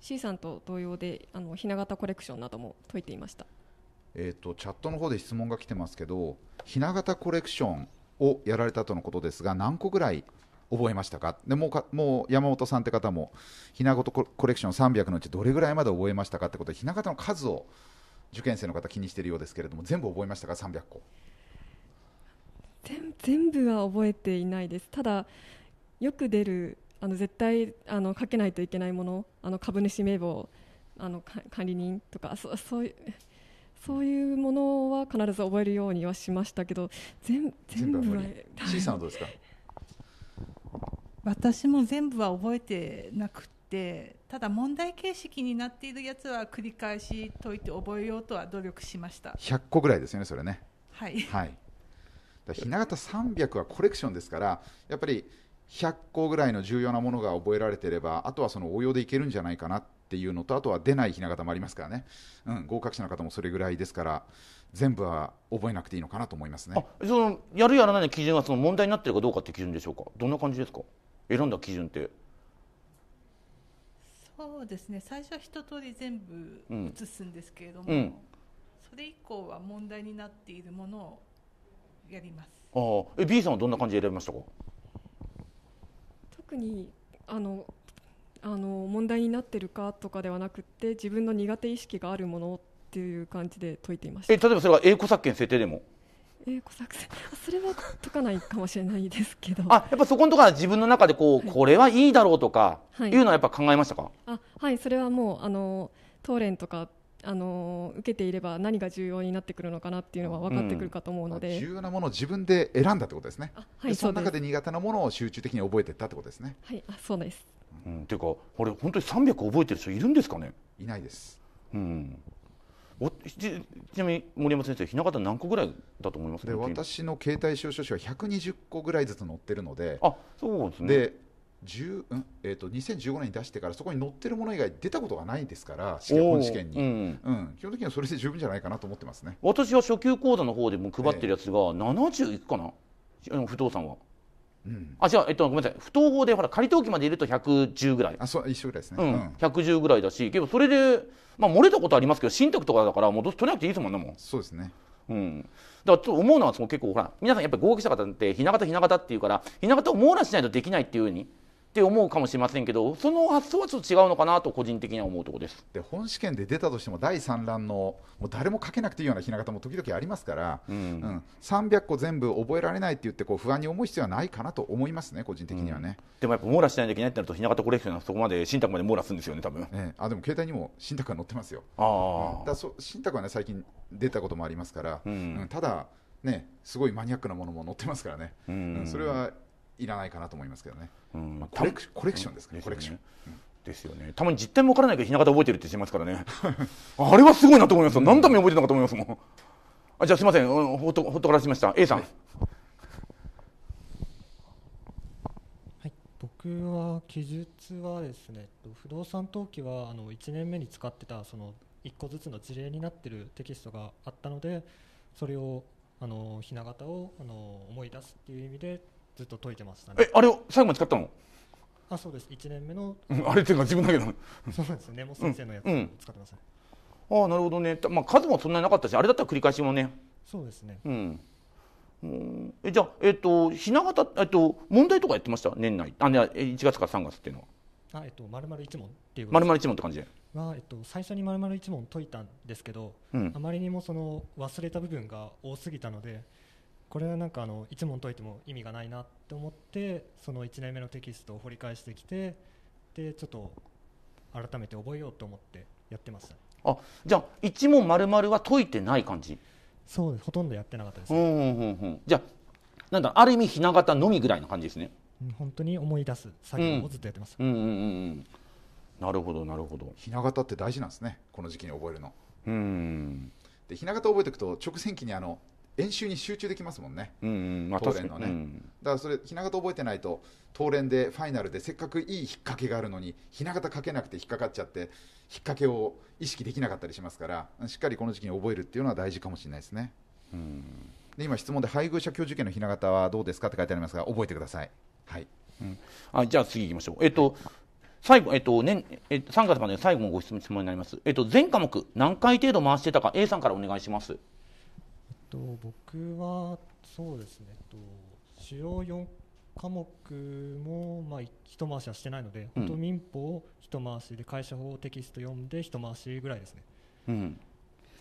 C さんと同様であのひな形コレクションなども解いていました、えと、チャットの方で質問が来てますけどひな形コレクションをやられたとのことですが何個ぐらい覚えましたかでもうかもう山本さんって方もひな形コレクション300のうちどれぐらいまで覚えましたかってことでひな形の数を受験生の方気にしているようですけれども全部覚えましたか300個全部は覚えていないですただよく出るあの絶対あの書けないといけないものあの株主名簿あの管理人とかそそういうそういうものは必ず覚えるようにはしましたけど全全部は C さんはどうですか私も全部は覚えてなくてただ問題形式になっているやつは繰り返し解いて覚えようとは努力しました100個ぐらいですよねそれねはい、はい、ひな形300はコレクションですからやっぱり100個ぐらいの重要なものが覚えられていればあとはその応用でいけるんじゃないかなっていうのとあとは出ないひな形もありますからね、うん、合格者の方もそれぐらいですから全部は覚えなくていいのかなと思いますねそのやるやらないの基準はその問題になってるかどうかって基準でしょうかどんな感じですか選んだ基準ってそうですね最初は一通り全部写すんですけれども、うんうん、それ以降は問題になっているものをやります。ああ、え B さんはどんな感じで選びましたか。特にあのあの問題になってるかとかではなくて自分の苦手意識があるものっていう感じで解いていました。え例えばそれは英語作権設定でも。英語作戦それは解かないかもしれないですけどあやっぱそこのところは自分の中でこう、はい、これはいいだろうとか、はい、いうのはやっぱ考えましたかあはいそれはもうあのトーレンとかあの受けていれば何が重要になってくるのかなっていうのは分かってくるかと思うので、うん、重要なものを自分で選んだってことですね、はい、その中で苦手なものを集中的に覚えていったってことですね。はいあそうです、うん、っていうか、これ、本当に300覚えてる人いるんですかねいないです、うん、おちちなみに森山先生、ひな形何個ぐらいだと思いますで私の携帯使用書は120個ぐらいずつ載ってるので、あそうですねで1うんえーと、と2015年に出してからそこに載ってるもの以外出たことがないですから試験本試験に、うん、うん、基本的にはそれで十分じゃないかなと思ってますね私は初級講座の方でも配ってるやつが70いくかな、えー、不動産は。うん、あ違う、えっと、ごめんなさい不統合でほら仮登記までいると110ぐらいあそう一緒ぐらいですね、うん、110ぐらいだし結構それで、まあ、漏れたことありますけど信託とかだからもうど取れなくていいですもんねもうそうですねうん、だからちょっと思うのはその結構ほら皆さんやっぱり合格た方って雛形雛形っていうから雛形を網羅しないとできないっていうふうにって思うかもしれませんけどその発想はちょっと違うのかなと個人的には思うとこですで本試験で出たとしても第3弾のもう誰も書けなくていいようなひな形も時々ありますから、うん、うん、300個全部覚えられないって言ってこう不安に思う必要はないかなと思いますね個人的にはね、うん、でもやっぱ網羅しないといけないってなるとひな形コレクションはそこまで信託まで網羅するんですよね多分、ええ、あでも携帯にも信託が載ってますよあ、うん、信託はね最近出たこともありますから、うん、うん、ただねすごいマニアックなものも載ってますからね、うん、それはいらないかなと思いますけどね、うんまあ、コレクコレクションですから、ね、コレクション。ですよね。たまに実態も分からないけど、ひな形覚えてるってしますからね。あれはすごいなと思いますよ。何ため覚えてたかと思いますもん。あじゃあすみません、ほっとほっとからしました。A さん。はい、僕は記述はですね、不動産登記はあの1年目に使ってたその1個ずつの事例になってるテキストがあったので、それをあのひな形をあの思い出すっていう意味でずっと解いてましたねえあれを最後まで使ったのあそうです1年目の、うん、あれっていうか自分だけどそうですねもう先生のやつ使ってますね、うんうん、ああなるほどね、まあ、数もそんなになかったしあれだったら繰り返しもねそうですねうんえじゃあ、えっ、ー、と、ひな形、えっ、ー、と、問題とかやってました、年内、あ、ね、一月から三月っていうのは。あ、えっ、ー、と、まるまる一問っていうこと。まるまる一問って感じで。は、えっと、最初にまるまる一問解いたんですけど、うん、あまりにもその忘れた部分が多すぎたので。これはなんかあのいつも解いても意味がないなって思ってその1年目のテキストを掘り返してきてでちょっと改めて覚えようと思ってやってました、あじゃあ一問丸々は解いてない感じそうですほとんどやってなかったです、うんうんうん、じゃあなんだある意味ひな形のみぐらいの感じですね本当に思い出す作業をずっとやってます、うん、うんうんうんなるほどなるほどひな形って大事なんですねこの時期に覚えるのうんでひな形覚えていくと直線期にあの練習に集中できますもんね、まあ、当連のね、だからそれ、ひな形覚えてないと、当連でファイナルでせっかくいい引っ掛けがあるのに、ひな形かけなくて引っかかっちゃって、引っ掛けを意識できなかったりしますから、しっかりこの時期に覚えるっていうのは大事かもしれないですね。うんで今、質問で配偶者教授権のひな形はどうですかって書いてありますが、覚えてください。はいうん、あじゃあ次いきましょう。えっと、最後、えっと、年、え3月まで最後のご質問になります。えっと、全科目何回程度回してたか、A さんからお願いします。と、僕はそうですね、と主要4科目も、まあ、一回しはしてないので、うん、本当民法を一回しで会社法テキスト読んで一回しぐらいですね、うん、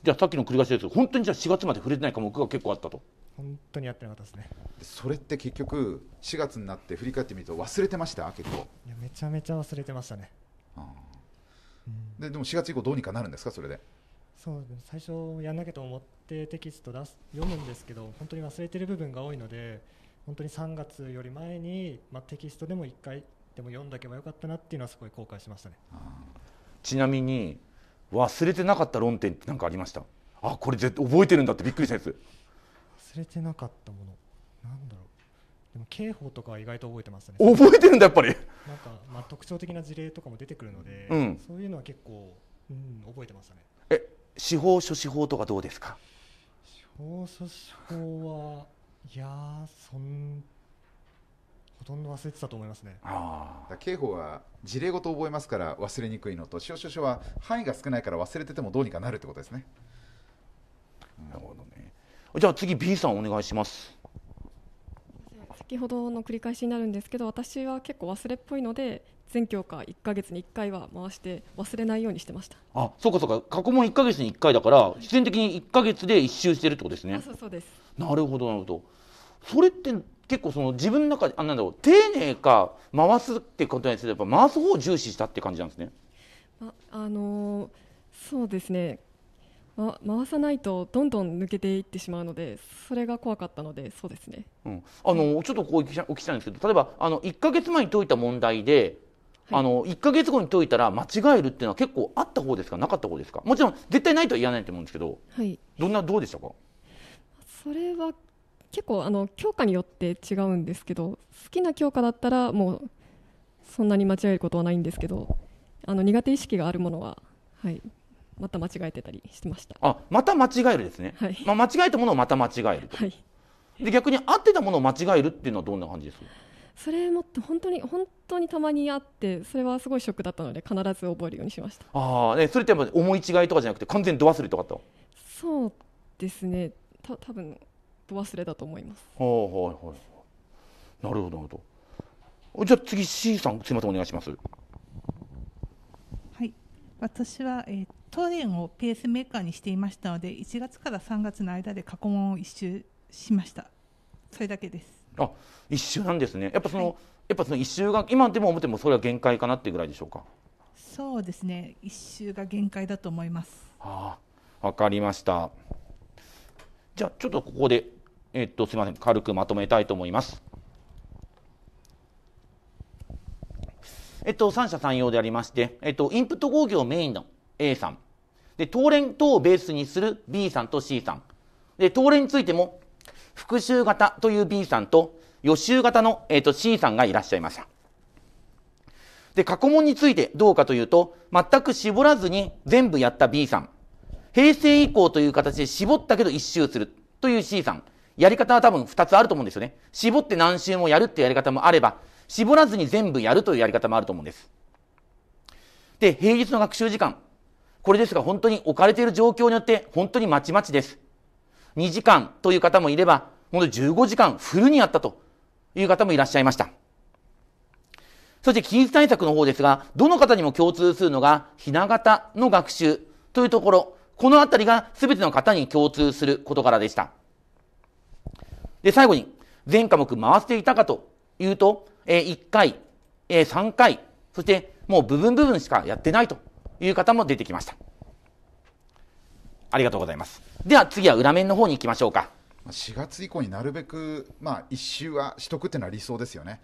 じゃあさっきの繰り返しです本当にじゃあ4月まで触れてない科目が結構あったと本当にやってなかったですねそれって結局4月になって振り返ってみると忘れてました結構いやめちゃめちゃ忘れてましたね、うん、ででも4月以降どうにかなるんですかそれでそう最初やんなきゃと思ってテキスト出す読むんですけど本当に忘れてる部分が多いので本当に3月より前に、まあ、テキストでも1回でも読んだけばよかったなっていうのはすごい後悔しましたね、うん、ちなみに忘れてなかった論点って何かありましたあこれ絶対覚えてるんだってびっくりしたやつ忘れてなかったものなんだろうでも刑法とかは意外と覚えてますね覚えてるんだやっぱりなんか、まあ、特徴的な事例とかも出てくるので、うん、そういうのは結構、うん、覚えてましたね司法書士法とかどうですか司法書士法はいやそんほとんど忘れてたと思いますねあ刑法は事例ごと覚えますから忘れにくいのと司法書士法は範囲が少ないから忘れててもどうにかなるってことですね、なるほどねじゃあ次 B さんお願いします先ほどの繰り返しになるんですけど私は結構忘れっぽいので全教科1か月に1回は回して忘れないようにしてましたあそうかそうか過去問1か月に1回だから必然的に1か月で1周してるってことですね、はい、そうそうですなるほどなるほどそれって結構その自分の中であなんだろう丁寧か回すってことにすれば回す方を重視したって感じなんですね、まあのー、そうですねま、回さないとどんどん抜けていってしまうのでそれが怖かったのでそうですね、うん、あのちょっとこうお聞きしたいんですけど例えばあの1か月前に解いた問題であの1か月後に解いたら間違えるっていうのは結構あった方ですかなかった方ですかもちろん絶対ないとは言わないと思うんですけど、はい、どんなどうでしたかそれは結構あの教科によって違うんですけど好きな教科だったらもうそんなに間違えることはないんですけどあの苦手意識があるものは、はい、また間違えてたりしてましたあまた間違えるですね、はいまあ、間違えたものをまた間違えると、はい、で逆に合ってたものを間違えるっていうのはどんな感じですかそれもって本当に本当にたまにあってそれはすごいショックだったので必ず覚えるようにしましたああ、ね、それってやっぱ思い違いとかじゃなくて完全にど忘れとかとそうですねた多分ど忘れだと思いますはいはいはいなるほどなるほどじゃあ次 C さんすみませんお願いしますはい私は、えー、トレンをペースメーカーにしていましたので1月から3月の間で過去問を一周しましたそれだけですあ一周なんですねやっぱその、はい、やっぱその一周が今でも思ってもそれは限界かなっていうぐらいでしょうかそうですね一周が限界だと思いますあわかりましたじゃあちょっとここでえー、っとすみません軽くまとめたいと思いますえっと、三者三様でありまして、えっと、インプット工業メインの A さん、で、東連等をベースにする B さんと C さん、で、東連についても復習型という B さんと、予習型の、えー、と C さんがいらっしゃいました。で、過去問についてどうかというと、全く絞らずに全部やった B さん。平成以降という形で絞ったけど一周するという C さん。やり方は多分2つあると思うんですよね。絞って何周もやるってやり方もあれば、絞らずに全部やるというやり方もあると思うんです。で、平日の学習時間。これですが、本当に置かれている状況によって、本当にまちまちです。2時間という方もいれば、ほん15時間フルにやったという方もいらっしゃいました。そして近日対策の方ですが、どの方にも共通するのが、ひな型の学習というところ、このあたりが全ての方に共通する事柄でした。で、最後に、全科目回していたかというと、え1回、え3回、そしてもう部分部分しかやってないという方も出てきました。ありがとうございます。では次は裏面の方に行きましょうか。4月以降になるべく、まあ、1周はし得くっていうのは理想ですよね。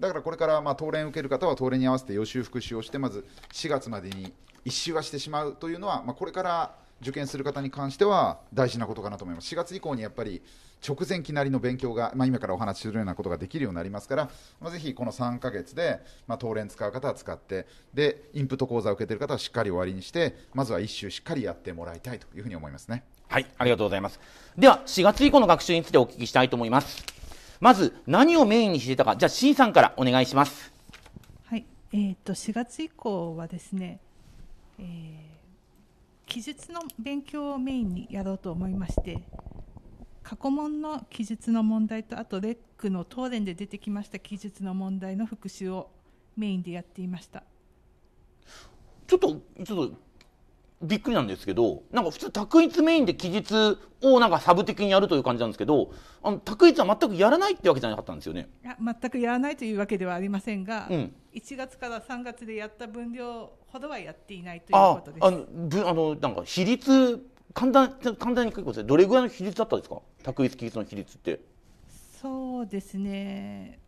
だからこれからまあ当連受ける方は当連に合わせて予習復習をして、まず4月までに1周はしてしまうというのは、まあ、これから受験する方に関しては大事なことかなと思います。4月以降にやっぱり直前期なりの勉強が、まあ、今からお話しするようなことができるようになりますから、まあ、ぜひこの3か月で、まあ、当連使う方は使ってでインプット講座を受けている方はしっかり終わりにしてまずは1周しっかりやってもらいたいというふうに思いますねはいありがとうございますでは4月以降の学習についてお聞きしたいと思いますまず何をメインにしていたかじゃあ C さんからお願いしますはいえーと、と4月以降はですね、えー、記述の勉強をメインにやろうと思いまして過去問の記述の問題とあとレックの東連で出てきました記述の問題の復習をメインでやっていましたちょっとちょっとびっくりなんですけどなんか普通択一メインで記述をなんかサブ的にやるという感じなんですけどあの択一は全くやらないってわけじゃなかったんですよねいや全くやらないというわけではありませんが、うん、1月から3月でやった分量ほどはやっていないということですああのあのなんか比率簡単簡単に聞くことでどれぐらいの比率だったんですか択一技術の比率ってそうですね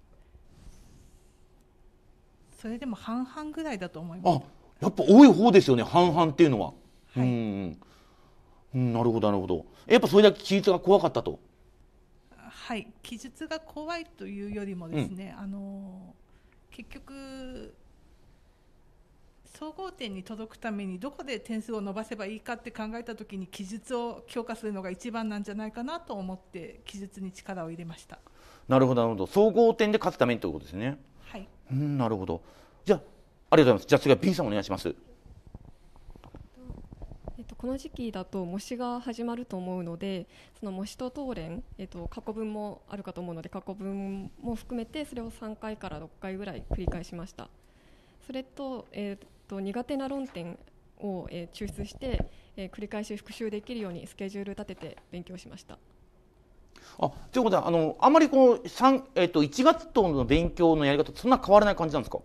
それでも半々ぐらいだと思いますあやっぱ多い方ですよね半々っていうのは、はい、うんなるほどなるほどやっぱそれだけ記述が怖かったとはい記述が怖いというよりもですね、うん、あの結局総合点に届くためにどこで点数を伸ばせばいいかって考えた時に記述を強化するのが一番なんじゃないかなと思って記述に力を入れましたなるほどなるほど総合点で勝つためにということですねはいうんなるほどじゃあありがとうございますじゃあ次は B さんお願いしますえっと、この時期だと模試が始まると思うのでその模試と答練、えっと、過去分もあるかと思うので過去分も含めてそれを3回から6回ぐらい繰り返しましたそれと、えー、と、苦手な論点を、え抽出して、え繰り返し復習できるようにスケジュール立てて勉強しました。あということはあのあまりこう、えっと、一1月等の勉強のやり方そんな変わらない感じなんですか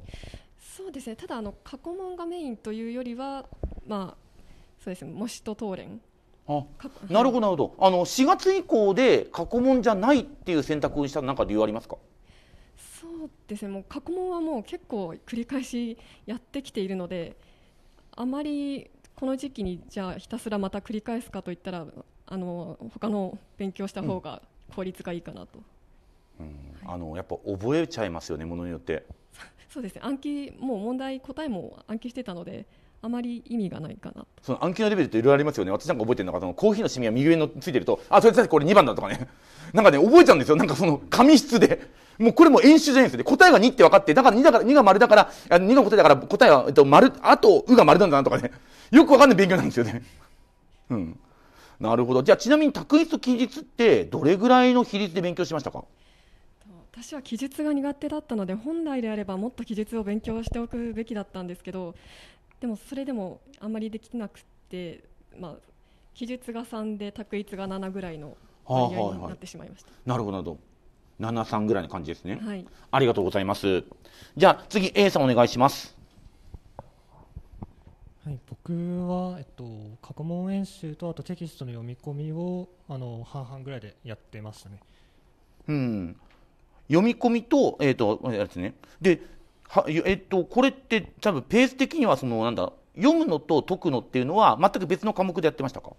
そうですねただあの過去問がメインというよりは、まあ、そうですね模試と答練あなるほどなるほどあの4月以降で過去問じゃないっていう選択をしたら何か理由ありますかうですねもう過去問はもう結構繰り返しやってきているのであまりこの時期にじゃあひたすらまた繰り返すかといったらあの他の勉強した方が効率がいいかなと、うん、はい、あのやっぱ覚えちゃいますよねものによって そうですね暗記もう問題答えも暗記してたのであまり意味がないかなその暗記のレベルっていろいろありますよね私なんか覚えてるのがそのコーヒーのシミが右上についてるとあそれさこれ2番だとかね なんかね覚えちゃうんですよなんかその紙質でもうこれも演習じゃないんですよ、ね、答えが2って分かってだから2だから2が丸だから2が答えだから答えは、えっと、丸あと「う」が丸なんだなとかねよく分かんない勉強なんですよね うんなるほどじゃあちなみに択一と述ってどれぐらいの比率で勉強しましたか私は記述が苦手だったので本来であればもっと記述を勉強しておくべきだったんですけどでもそれでもあんまりできなくて、まあ、記述が3で択一が7ぐらいの割合になってしまいました。はあはいはい、なるほどなるほど7、3ぐらいの感じですね。はい。ありがとうございます。じゃあ次 A さんお願いします。はい、僕は、えっと、過去問演習とあとテキストの読み込みをあの半々ぐらいでやってましたね。うん、読み込みと,、えーと、えー、ですね、ではえっと、これって多分ペース的にはそのなんだ読むのと解くのっていうのは全く別の科目でやってましたか、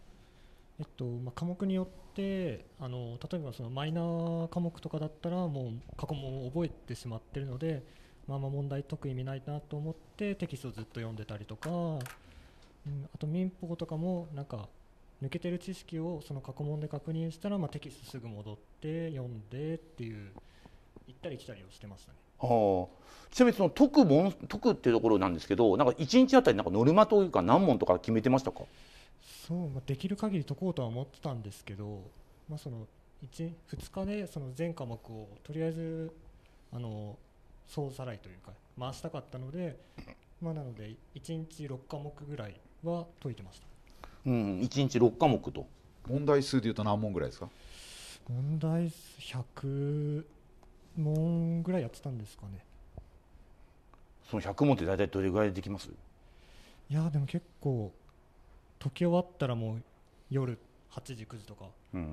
えっとまあ、科目によってあの例えばそのマイナー科目とかだったらもう過去問を覚えてしまってるので、まあ、まあ問題解く意味ないなと思ってテキストをずっと読んでたりとか、うん、あと民法とかもなんか抜けてる知識をその過去問で確認したら、まあ、テキストすぐ戻って読んでっていう行ったり来たりをしてましたね。はあちなみにその解くもん解くっていうところなんですけどなんか1日あたりなんかノルマというか何問とか決めてましたかそう、まあ、できる限り解こうとは思ってたんですけど、まあ、その2日でその全科目をとりあえずあの総さらいというか回したかったので、まあ、なので1日6科目ぐらいは解いてました、うん、1日6科目と問題数でいうと何問ぐらいですか問題数100問ぐらいやってたんですかねその100問って大体どれぐらいできますいやでも結構解き終わったらもう夜8時9時とかだったの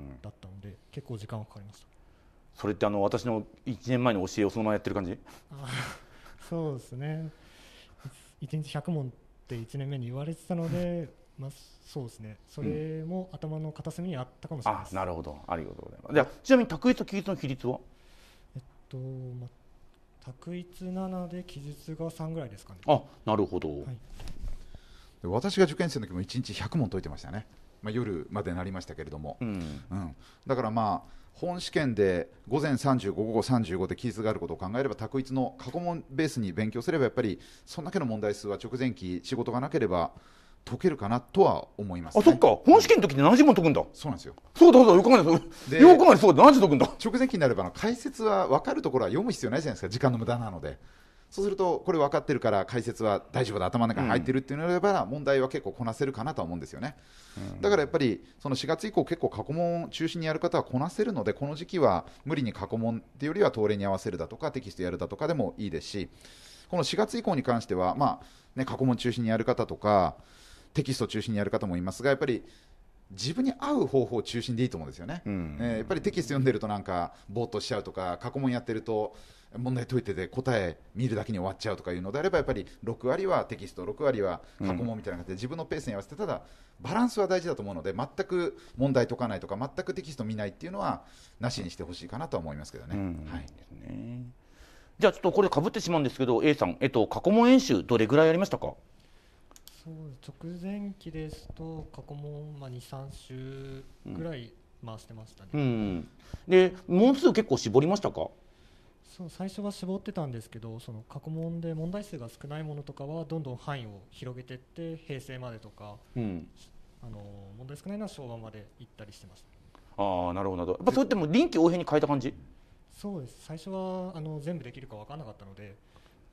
で、うん、結構時間はかかりましたそれってあの私の1年前の教えをそのままやってる感じあそうですね1日100問って1年目に言われてたのでまあ、そうですねそれも頭の片隅にあったかもしれないです、うん、なるほどありがとうございますじゃちなみに卓越と規律の比率はと、ま、択一7で記述が3ぐらいですかねあなるほど、はい、私が受験生の時も1日100問解いてましたね、まあ、夜までなりましたけれども、うん、うん、だからまあ本試験で午前35、午後35で記述があることを考えれば、択一の過去問ベースに勉強すれば、やっぱりそんだけの問題数は直前期、仕事がなければ解けるかなとは思います、ね、あそっか本試験の時っ何時解くんだ、そうなんですよそうだそうだよく考えなよく考えそうだ何時解くんだ直前期になれば解説は分かるところは読む必要ないじゃないですか時間の無駄なのでそうするとこれ分かってるから解説は大丈夫だ頭の中に入ってるっていうのであれば問題は結構こなせるかなと思うんですよね、うん、だからやっぱりその4月以降結構過去問中心にやる方はこなせるのでこの時期は無理に過去問っていうよりは東例に合わせるだとかテキストやるだとかでもいいですしこの4月以降に関してはまあね過去問中心にやる方とかテキスト中心にやる方もいますが、やっぱり自分に合う方法中心でいいと思うんですよね、うん、えー、やっぱりテキスト読んでると、なんか、ぼーっとしちゃうとか、過去問やってると、問題解いてて、答え見るだけに終わっちゃうとかいうのであれば、やっぱり6割はテキスト、6割は過去問みたいな感じで、自分のペースに合わせて、ただ、バランスは大事だと思うので、全く問題解かないとか、全くテキスト見ないっていうのは、なしにしてほしいかなとは思いますけどね。うん、はいじゃあ、ちょっとこれ、かぶってしまうんですけど、A さん、えっと、過去問演習、どれぐらいやりましたかそう直前期ですと過去問、まあ、23週ぐらい回してましたね、うん、で問数結構絞りましたかそう最初は絞ってたんですけどその過去問で問題数が少ないものとかはどんどん範囲を広げていって平成までとか、うん、あの問題少ないのは昭和まで行ったりしてますああなるほどやっぱそうやっても臨機応変に変えた感じそうです最初はあの全部できるか分からなかったので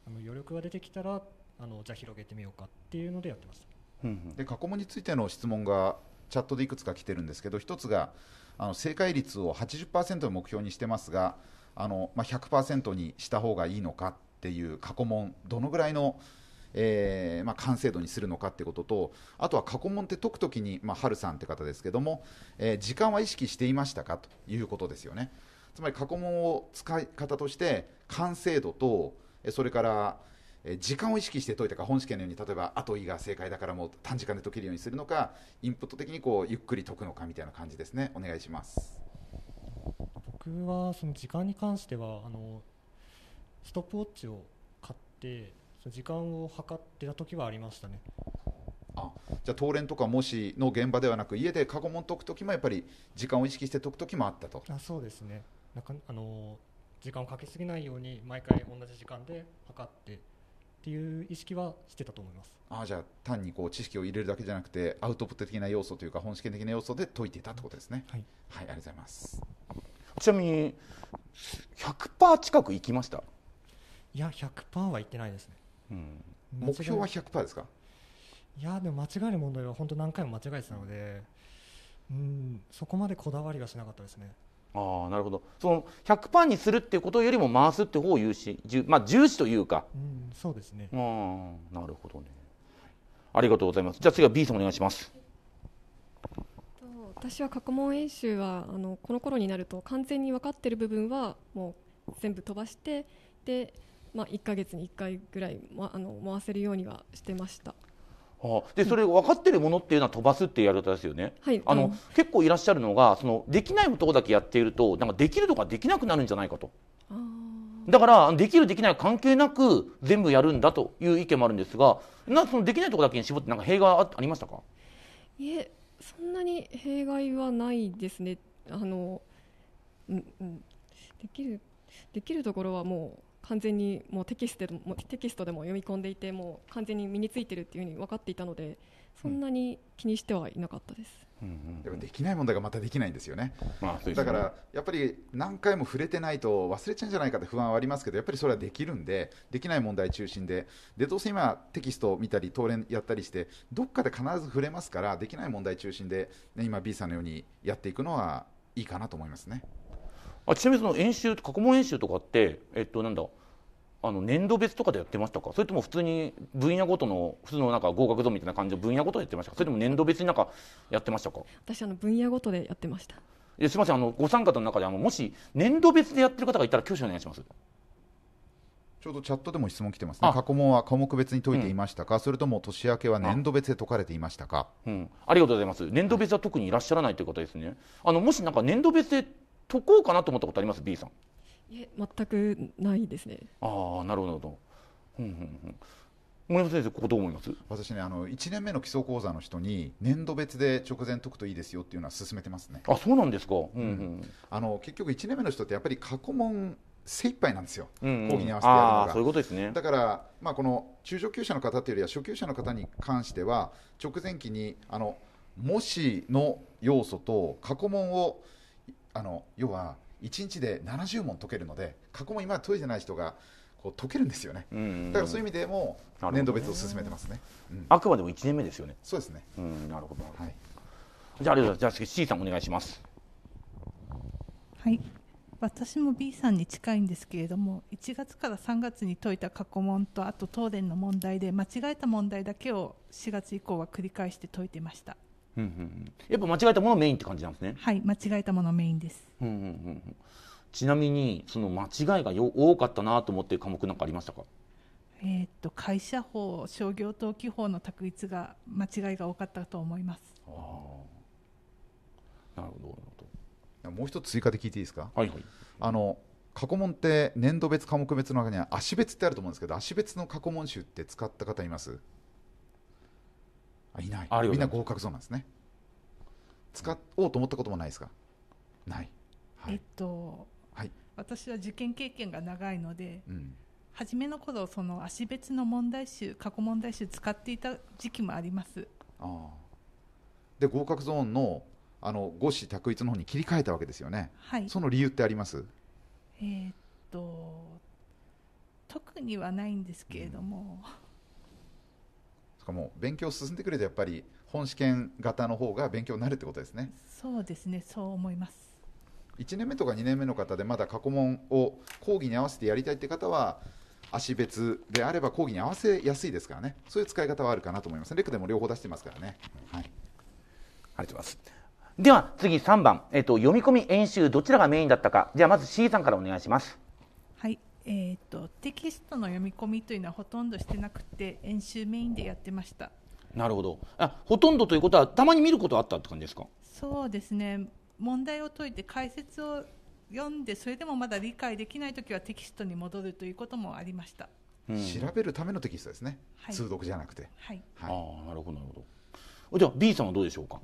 あの余力が出てきたらあのじゃあ広げてみようかっていうのでやってます。うんうん、で過去問についての質問がチャットでいくつか来てるんですけど一つがあの正解率を80%の目標にしてますがあの、まあ、100%にした方がいいのかっていう過去問どのぐらいの、えーまあ、完成度にするのかってこととあとは過去問って解くときに、まあ、春さんって方ですけども、えー、時間は意識していましたかということですよねつまり過去問を使い方として完成度とそれからえ時間を意識して解いたか本試験のように例えば後いが正解だからもう短時間で解けるようにするのかインプット的にこうゆっくり解くのかみたいな感じですねお願いします僕はその時間に関してはあのストップウォッチを買ってその時間を測ってた時はありましたねあじゃあ東連とかもしの現場ではなく家で過去問解く時もやっぱり時間を意識して解く時もあったとあそうですねなかあの時間をかけすぎないように毎回同じ時間で測ってていう意識はしてたと思いますあじゃあ単にこう知識を入れるだけじゃなくてアウトプット的な要素というか本試験的な要素で解いていたってことですね、はい、はい、ありがとうございますちなみに100%近くいきましたいや100%はいってないですね、うん、目標は100%ですかいやでも間違える問題は本当何回も間違えてたので、うん、そこまでこだわりはしなかったですねあなるほどその100パーにするっていうことよりも回すって方を言うし重,、まあ、重視というか、うん、そうですねあなるほどねありがとうございますじゃあ次は B さんお願いします私は過去問演習はあのこの頃になると完全に分かっている部分はもう全部飛ばしてで、まあ、1か月に1回ぐらい、まあ、あの回せるようにはしてましたあでそれ分かってるものっていうのは飛ばすっていうやり方ですよね、はい、あの、うん、結構いらっしゃるのがそのできないとこだけやっているとなんかできるとかできなくなるんじゃないかとだからできるできない関係なく全部やるんだという意見もあるんですがなそのできないとこだけに絞ってなんか弊害あありましたかいえそんなに弊害はないですねあの、うん、できるできるところはもう完全にもうテキストでもテキストでも読み込んでいてもう完全に身についてるっていうふうに分かっていたのでそんなに気にしてはいなかったです、うんうん、でもできない問題がまたできないんですよね、まあ、だからやっぱり何回も触れてないと忘れちゃうんじゃないかって不安はありますけどやっぱりそれはできるんでできない問題中心ででどうせ今テキストを見たり答練やったりしてどっかで必ず触れますからできない問題中心で、ね、今 B さんのようにやっていくのはいいかなと思いますね。あちなみにその演習過去問演習とかってえっとなんだあの年度別とかでやってましたかそれとも普通に分野ごとの普通のなんか合格度みたいな感じの分野ごとでやってましたかそれとも年度別になんかやってましたか私あの分野ごとでやってましたいえすみませんあのご参加の中であのもし年度別でやってる方がいたら挙手お願いしますちょうどチャットでも質問来てますね過去問は科目別に解いていましたか、うん、それとも年明けは年度別で解かれていましたかあ,、うん、ありがとうございます年度別は特にいらっしゃらないということですね、あのもしなんか年度別で解こうかなと思ったことあります B さんいえ全くないですねああなるほど、うんうん森山先生、ここどう思います私ねあの、1年目の基礎講座の人に、年度別で直前解くといいですよっていうのは勧めてますね。あそうなんですか、うん、うん、あの結局、1年目の人って、やっぱり過去問精一杯なんですよ、講、う、義、んうん、に合わせてやるのが。そういうことですねだから、まあ、この中上級者の方っていうよりは、初級者の方に関しては、直前期にあの模試の要素と過去問をあの要は1日で70問解けるので過去問今解いてない人がこう解けるんですよね、うんうんだからそういう意味でも年度別を進めてますね、うん、あくまでも1年目ですよねそうですね、うん、なるほど、はい、じゃあありがとうございますじゃあ C さんお願いしますはい私も B さんに近いんですけれども1月から3月に解いた過去問とあと東電の問題で間違えた問題だけを4月以降は繰り返して解いてましたうんうんうん、やっぱ間違えたものメインって感じなんですねはい間違えたものメインです、うんうんうん、ちなみにその間違いがよ多かったなと思ってる科目なんかありましたかえっと会社法商業登記法の択一が間違いが多かったと思いますああなるほどなるほどもう一つ追加で聞いていいですかはいはいあの過去問って年度別科目別の中には足別ってあると思うんですけど足別の過去問集って使った方いますいないみんな合格そうなんですね使おうと思ったこともないですかない、はい、えっと、はい、私は受験経験が長いので、うん、初めの頃その足別の問題集過去問題集使っていた時期もありますあで合格ゾーンのあの五子択一の方に切り替えたわけですよね、はい、その理由ってありますえー、っと特にはないんですけれども、うんかも勉強進んでくるとやっぱり本試験型の方が勉強になるってことですねそうですねそう思います1年目とか2年目の方でまだ過去問を講義に合わせてやりたいって方は足別であれば講義に合わせやすいですからねそういう使い方はあるかなと思いますレクでも両方出してますからね、はい、ありがとうございますでは次3番、えっと、読み込み演習どちらがメインだったかじゃあまず C さんからお願いしますえーと、とテキストの読み込みというのはほとんどしてなくて演習メインでやってましたなるほどあほとんどということはたまに見ることあったって感じですかそうですね問題を解いて解説を読んでそれでもまだ理解できない時はテキストに戻るということもありました、うん、調べるためのテキストですね、はい、通読じゃなくてはい、はい、ああなるほどなるほどじゃあ B さんはどうでしょうか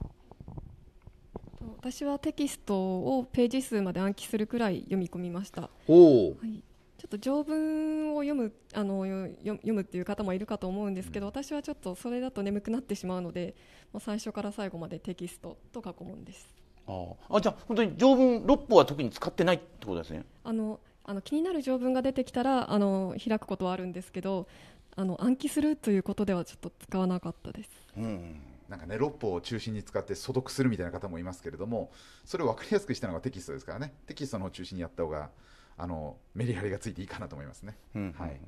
私はテキストをページ数まで暗記するくらい読み込みました。はい、ちょっと条文を読むあの読むっていう方もいるかと思うんですけど、うん、私はちょっとそれだと眠くなってしまうので、もう最初から最後までテキストと過去問です。ああじゃあ本当に条文6法は特に使ってないってことですね。あのあの気になる条文が出てきたらあの開くことはあるんですけどあの暗記するということではちょっと使わなかったです。うんなんかね、六法を中心に使って素読するみたいな方もいますけれども、それを分かりやすくしたのがテキストですからね、テキストの中心にやった方があのメリハリがついていいかなと思いますね、うん、はい、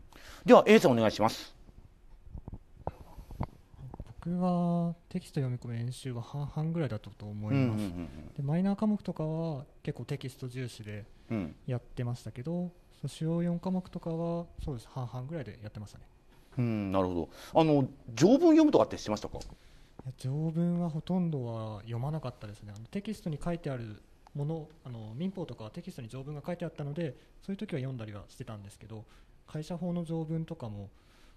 では A さんお願いします僕はテキスト読み込み演習は半々ぐらいだったと思います、うんうんうんうん、でマイナー科目とかは結構テキスト重視でやってましたけど、うん、そ主要4科目とかはそうです半々ぐらいでやってましたねうんなるほどあの条文読むとかってしましたか条文はほとんどは読まなかったですねあのテキストに書いてあるものあの民法とかテキストに条文が書いてあったのでそういう時は読んだりはしてたんですけど会社法の条文とかも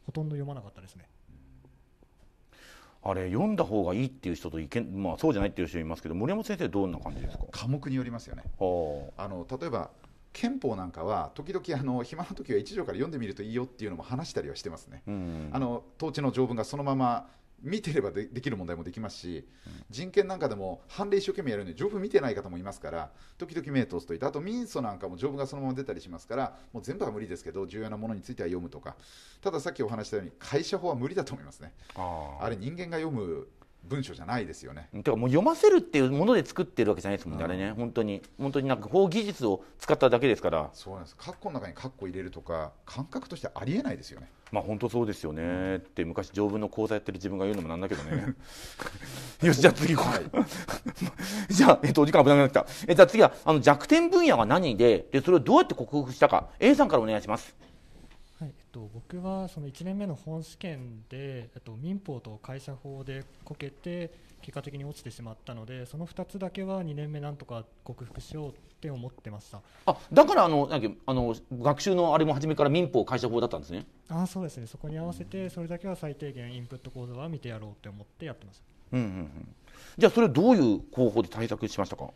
ほとんど読まなかったですね。あれ読んだ方がいいっていう人といけまあ、そうじゃないっていう人いますけど森山先生どんな感じですか科目によりますよねあの例えば憲法なんかは時々あの暇な時は一条から読んでみるといいよっていうのも話したりはしてますね、うん、あの統治の条文がそのまま見てればできる問題もできますし、うん、人権なんかでも判例一生懸命やるので情報見てない方もいますから時々目を通すといてあと民訴なんかも情報がそのまま出たりしますからもう全部は無理ですけど重要なものについては読むとかたださっきお話したように会社法は無理だと思いますね。あれ人間が読む文章じゃないですよね。てかもう読ませるっていうもので作ってるわけじゃないですもんね、うん、あれね、本当に、本当になんか法技術を使っただけですから。そうなんです。括弧の中に括弧入れるとか、感覚としてありえないですよね。まあ本当そうですよねって昔条文の講座やってる自分が言うのもなんだけどね よしじゃあ次こう、はい、じゃあ、えっと、お時間危なくなってきたえじゃあ次はあの弱点分野は何ででそれをどうやって克服したか A さんからお願いします。はいえっと、僕はその1年目の本試験で、えっと、民法と会社法でこけて結果的に落ちてしまったのでその2つだけは2年目なんとか克服しようって思ってましたあだからあのなんかあの学習のあれも初めから民法会社法だったんですねあそうですねそこに合わせてそれだけは最低限インプット構造は見てやろうって思ってやってます、うんうんうん、じゃあそれどういう方法で対策しましたか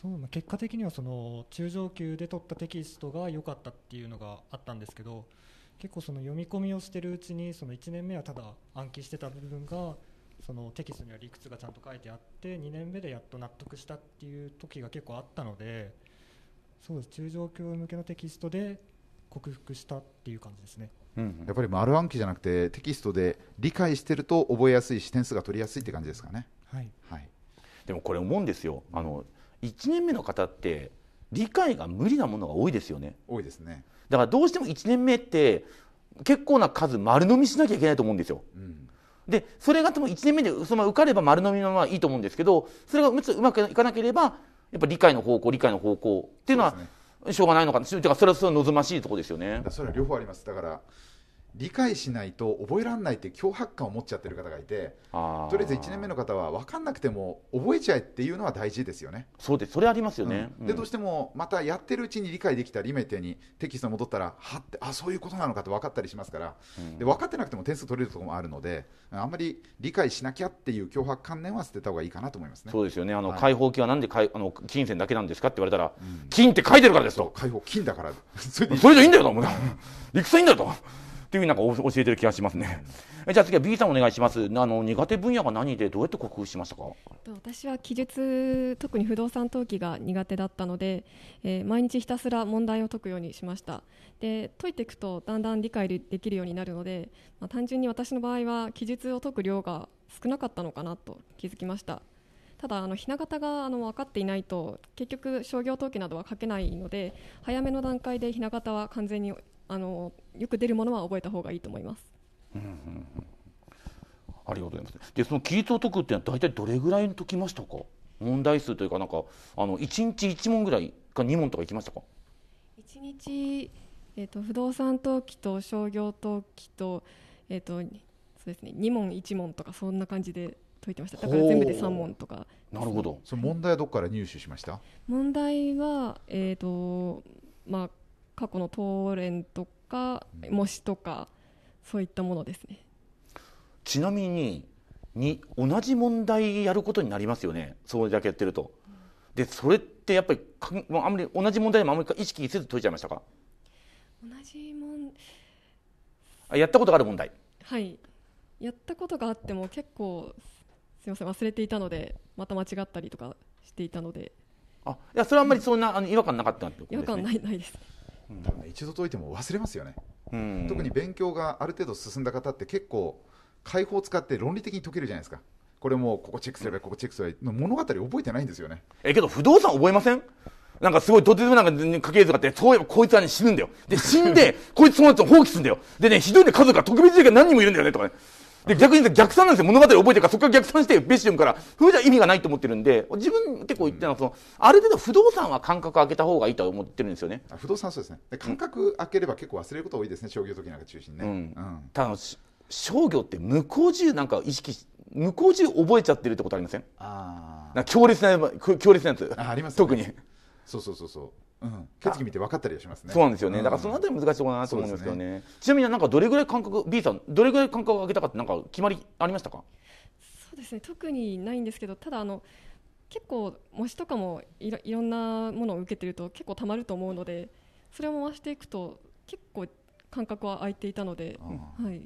そう結果的にはその中上級で取ったテキストが良かったっていうのがあったんですけど結構その読み込みをしてるうちにその1年目はただ暗記してた部分がそのテキストには理屈がちゃんと書いてあって2年目でやっと納得したっていう時が結構あったのでそうです中上級向けのテキストで克服したっていう感じですね、うん、やっぱり丸暗記じゃなくてテキストで理解してると覚えやすいし点数が取りやすいって感じですかね、はい、はい、でもこれ思うんですよあの1年目の方って理解が無理なものが多いですよね多いですねだからどうしても1年目って結構な数丸飲みしなきゃいけないと思うんですよ、うんでそれがでも1年目でその受かれば丸飲みのままいいと思うんですけどそれがうまくいかなければやっぱり理解の方向理解の方向っていうのは、ね、しょうがないのかな。てかそれはそれは望ましいところですよね。それは両方あります。だから理解しないと覚えられないって強迫感を持っちゃってる方がいてとりあえず1年目の方は分かんなくても覚えちゃえっていうのは大事ですよねそうですそれありますよね、うん、でどうしてもまたやってるうちに理解できたりめてにテキスト戻ったらはってあそういうことなのかって分かったりしますから、うん、で分かってなくても点数取れるところもあるのであんまり理解しなきゃっていう強迫観念は捨てた方がいいかなと思いますねそうですよねあの、解放金はなんでかいあの金銭だけなんですかって言われたら、うん、金って書いてるからですと解放金だから それでいいんだよと 理屈いいんだよとっていうなんか 教えてる気がしますね。じゃあ次は B さんお願いします。あの苦手分野が何でどうやって克服しましたか。私は記述特に不動産登記が苦手だったので、えー、毎日ひたすら問題を解くようにしました。で解いていくとだんだん理解できるようになるので、まあ、単純に私の場合は記述を解く量が少なかったのかなと気づきました。ただあのひな形があの分かっていないと結局商業登記などは書けないので早めの段階でひな形は完全にあのよく出るものは覚えた方がいいと思います。うんうんありがとうございます。でその規律を解くっていうのは大体どれぐらい解きましたか。問題数というかなんかあの一日一問ぐらいか二問とかいきましたか。一日えっ、ー、と不動産登記と商業登記とえっ、ー、とそうですね二問一問とかそんな感じで解いてました。だから全部で三問とか、ね、なるほど。その問題はどこから入手しました。問題はえっ、ー、とまあ過去の答連とか模試とかそういったものですねちなみにに同じ問題やることになりますよねそれだけやってると。でそれってやっぱりあんまり同じ問題でもあんまり意識せず解いちゃいましたか同じ問やったことがある問題はいやったことがあっても結構すみません忘れていたのでまた間違ったりとかしていたのであいやそれはあんまりそんな、うん、あの違和感なかったってことですね違和感ないないです多分、ね、一度解いても忘れますよね、うん、特に勉強がある程度進んだ方って結構解放を使って論理的に解けるじゃないですかこれもここチェックすればここチェックすれば物語覚えてないんですよねえけど不動産覚えませんなんかすごい、ってでもなんか家系図があって、そういえばこいつはね、死ぬんだよ。で、死んで、こいつそのやつを放棄するんだよ。でね、ひどいね、家族が特別人が何人もいるんだよね、とかね。で、逆に逆算なんですよ。物語覚えてるから、そこから逆算して、ベッシュムから、それじゃ意味がないと思ってるんで、自分結構言ってるのは、その、ある程度不動産は感覚開けた方がいいと思ってるんですよね。不動産そうですね。感覚開ければ結構忘れること多いですね、商業時なんか中心ね。うん。うん、ただ、商業って向こう中なんか意識向こう中覚えちゃってるってことありませんああ。強烈な、強烈なやつ。あります、ね、特に。そうそうそうそううん、決議見て分かったりしますねそうなんですよね、だからそのあたり難しいところだなと思いますけどね、ね、ちなみになんかどれぐらい間隔 B さんどれぐらい間隔を上げたかってなんか決まりありましたかそうですね特にないんですけどただあの結構模試とかもいろいろんなものを受けてると結構たまると思うのでそれを回していくと結構間隔は空いていたので、はい、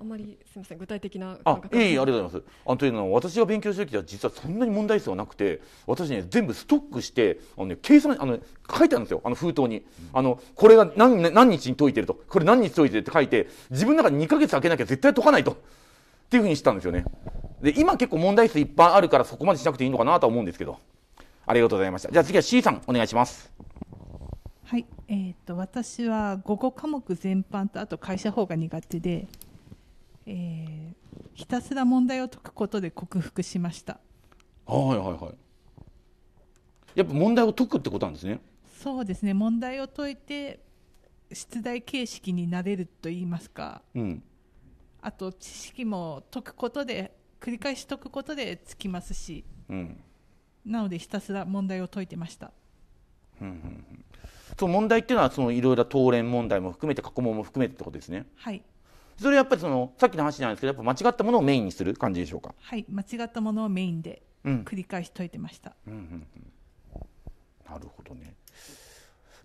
あまりすみません具体的なあ、ええ、ありがとうございます。あのというのは私が勉強すてる時は実はそんなに問題数はなくて、私ね全部ストックしてあの、ね、計算あの、ね、書いてあるんですよあの封筒に、うん、あのこれが何何日に解いてるとこれ何日解いてるって書いて自分の中に2ヶ月開けなきゃ絶対解かないとっていうふうにしたんですよね。で今結構問題数いっぱいあるからそこまでしなくていいのかなと思うんですけど。ありがとうございました。じゃあ次は C さんお願いします。はい、えっ、と私は5個科目全般とあと会社法が苦手で。えー、ひたすら問題を解くことで克服しましたはいはいはいやっぱ問題を解くってことなんですねそうですね問題を解いて出題形式になれるといいますか、うん、あと知識も解くことで繰り返し解くことでつきますし、うん、なのでひたすら問題を解いてました、うんうんうん、その問題っていうのはそのいろいろ答練問題も含めて過去問も含めてってことですねはいそれやっぱりそのさっきの話なんですけどやっぱ間違ったものをメインにする感じでしょうかはい間違ったものをメインで繰り返し解いてました、うん、うんうんうん、なるほどね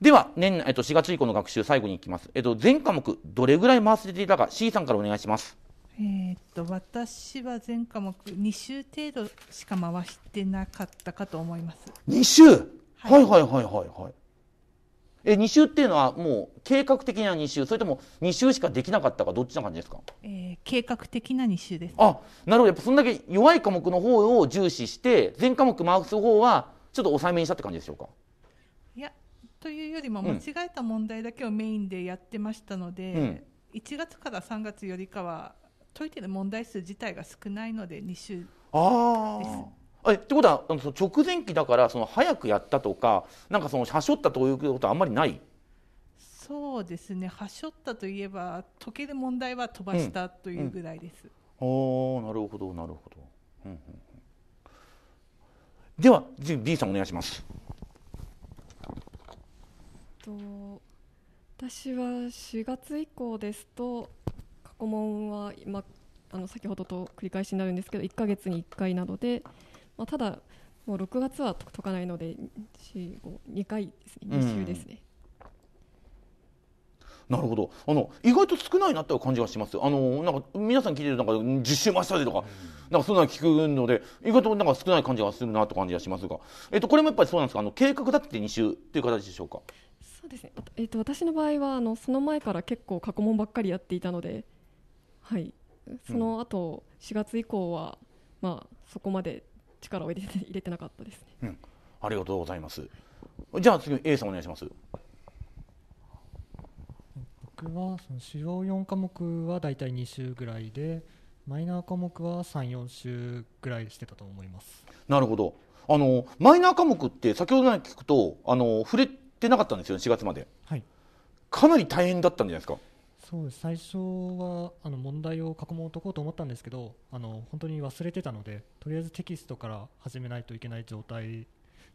では年、えっと、4月以降の学習最後にいきます、えっと、全科目どれぐらい回せていたか C さんからお願いしますえー、っと私は全科目2週程度しか回してなかったかと思います2週、はい、はいはいはいはいはいえ2週っていうのはもう計画的な2週それとも2週しかできなかったかどっちな感じですか、えー、計画的な2週ですあなるほどやっぱそんだけ弱い科目の方を重視して全科目回す方はちょっと抑えめにしたって感じでしょうかいやというよりも間違えた問題だけをメインでやってましたので、うん、1月から3月よりかは解いてる問題数自体が少ないので2週です。あえってことはあの直前期だからその早くやったとかなんかその端折ったということはあんまりないそうですね端折ったといえば時計で問題は飛ばしたというぐらいです。うんうん、なるほどなるほど、うんうん、では B さんお願いします。と私は4月以降ですと過去問は今あの先ほどと繰り返しになるんですけど1か月に1回などでまあ、ただもう6月は解かないので2回ですね2週ですね、うん、なるほどあの意外と少ないなって感じがしますあのなんか皆さん聞いてるなんか実習マスターでとか、うん、なんかそんなの聞くので意外となんか少ない感じがするなって感じがしますが、えっと、これもやっぱりそうなんですかあの計画立てて2週っていう形でしょうかそうですね、えっと、私の場合はあのその前から結構過去問ばっかりやっていたので、はい、その後、う4月以降は、まあ、そこまで力を入れて入れてなかったですね、うん、ありがとうございますじゃあ次 A さんお願いします僕はその主要4科目は大体2週ぐらいでマイナー科目は34週ぐらいしてたと思いますなるほどあのマイナー科目って先ほど聞くとあの触れてなかったんですよ4月まで、はい、かなり大変だったんじゃないですかそうです最初はあの問題を過去問を解こうと思ったんですけどあの本当に忘れてたのでとりあえずテキストから始めないといけない状態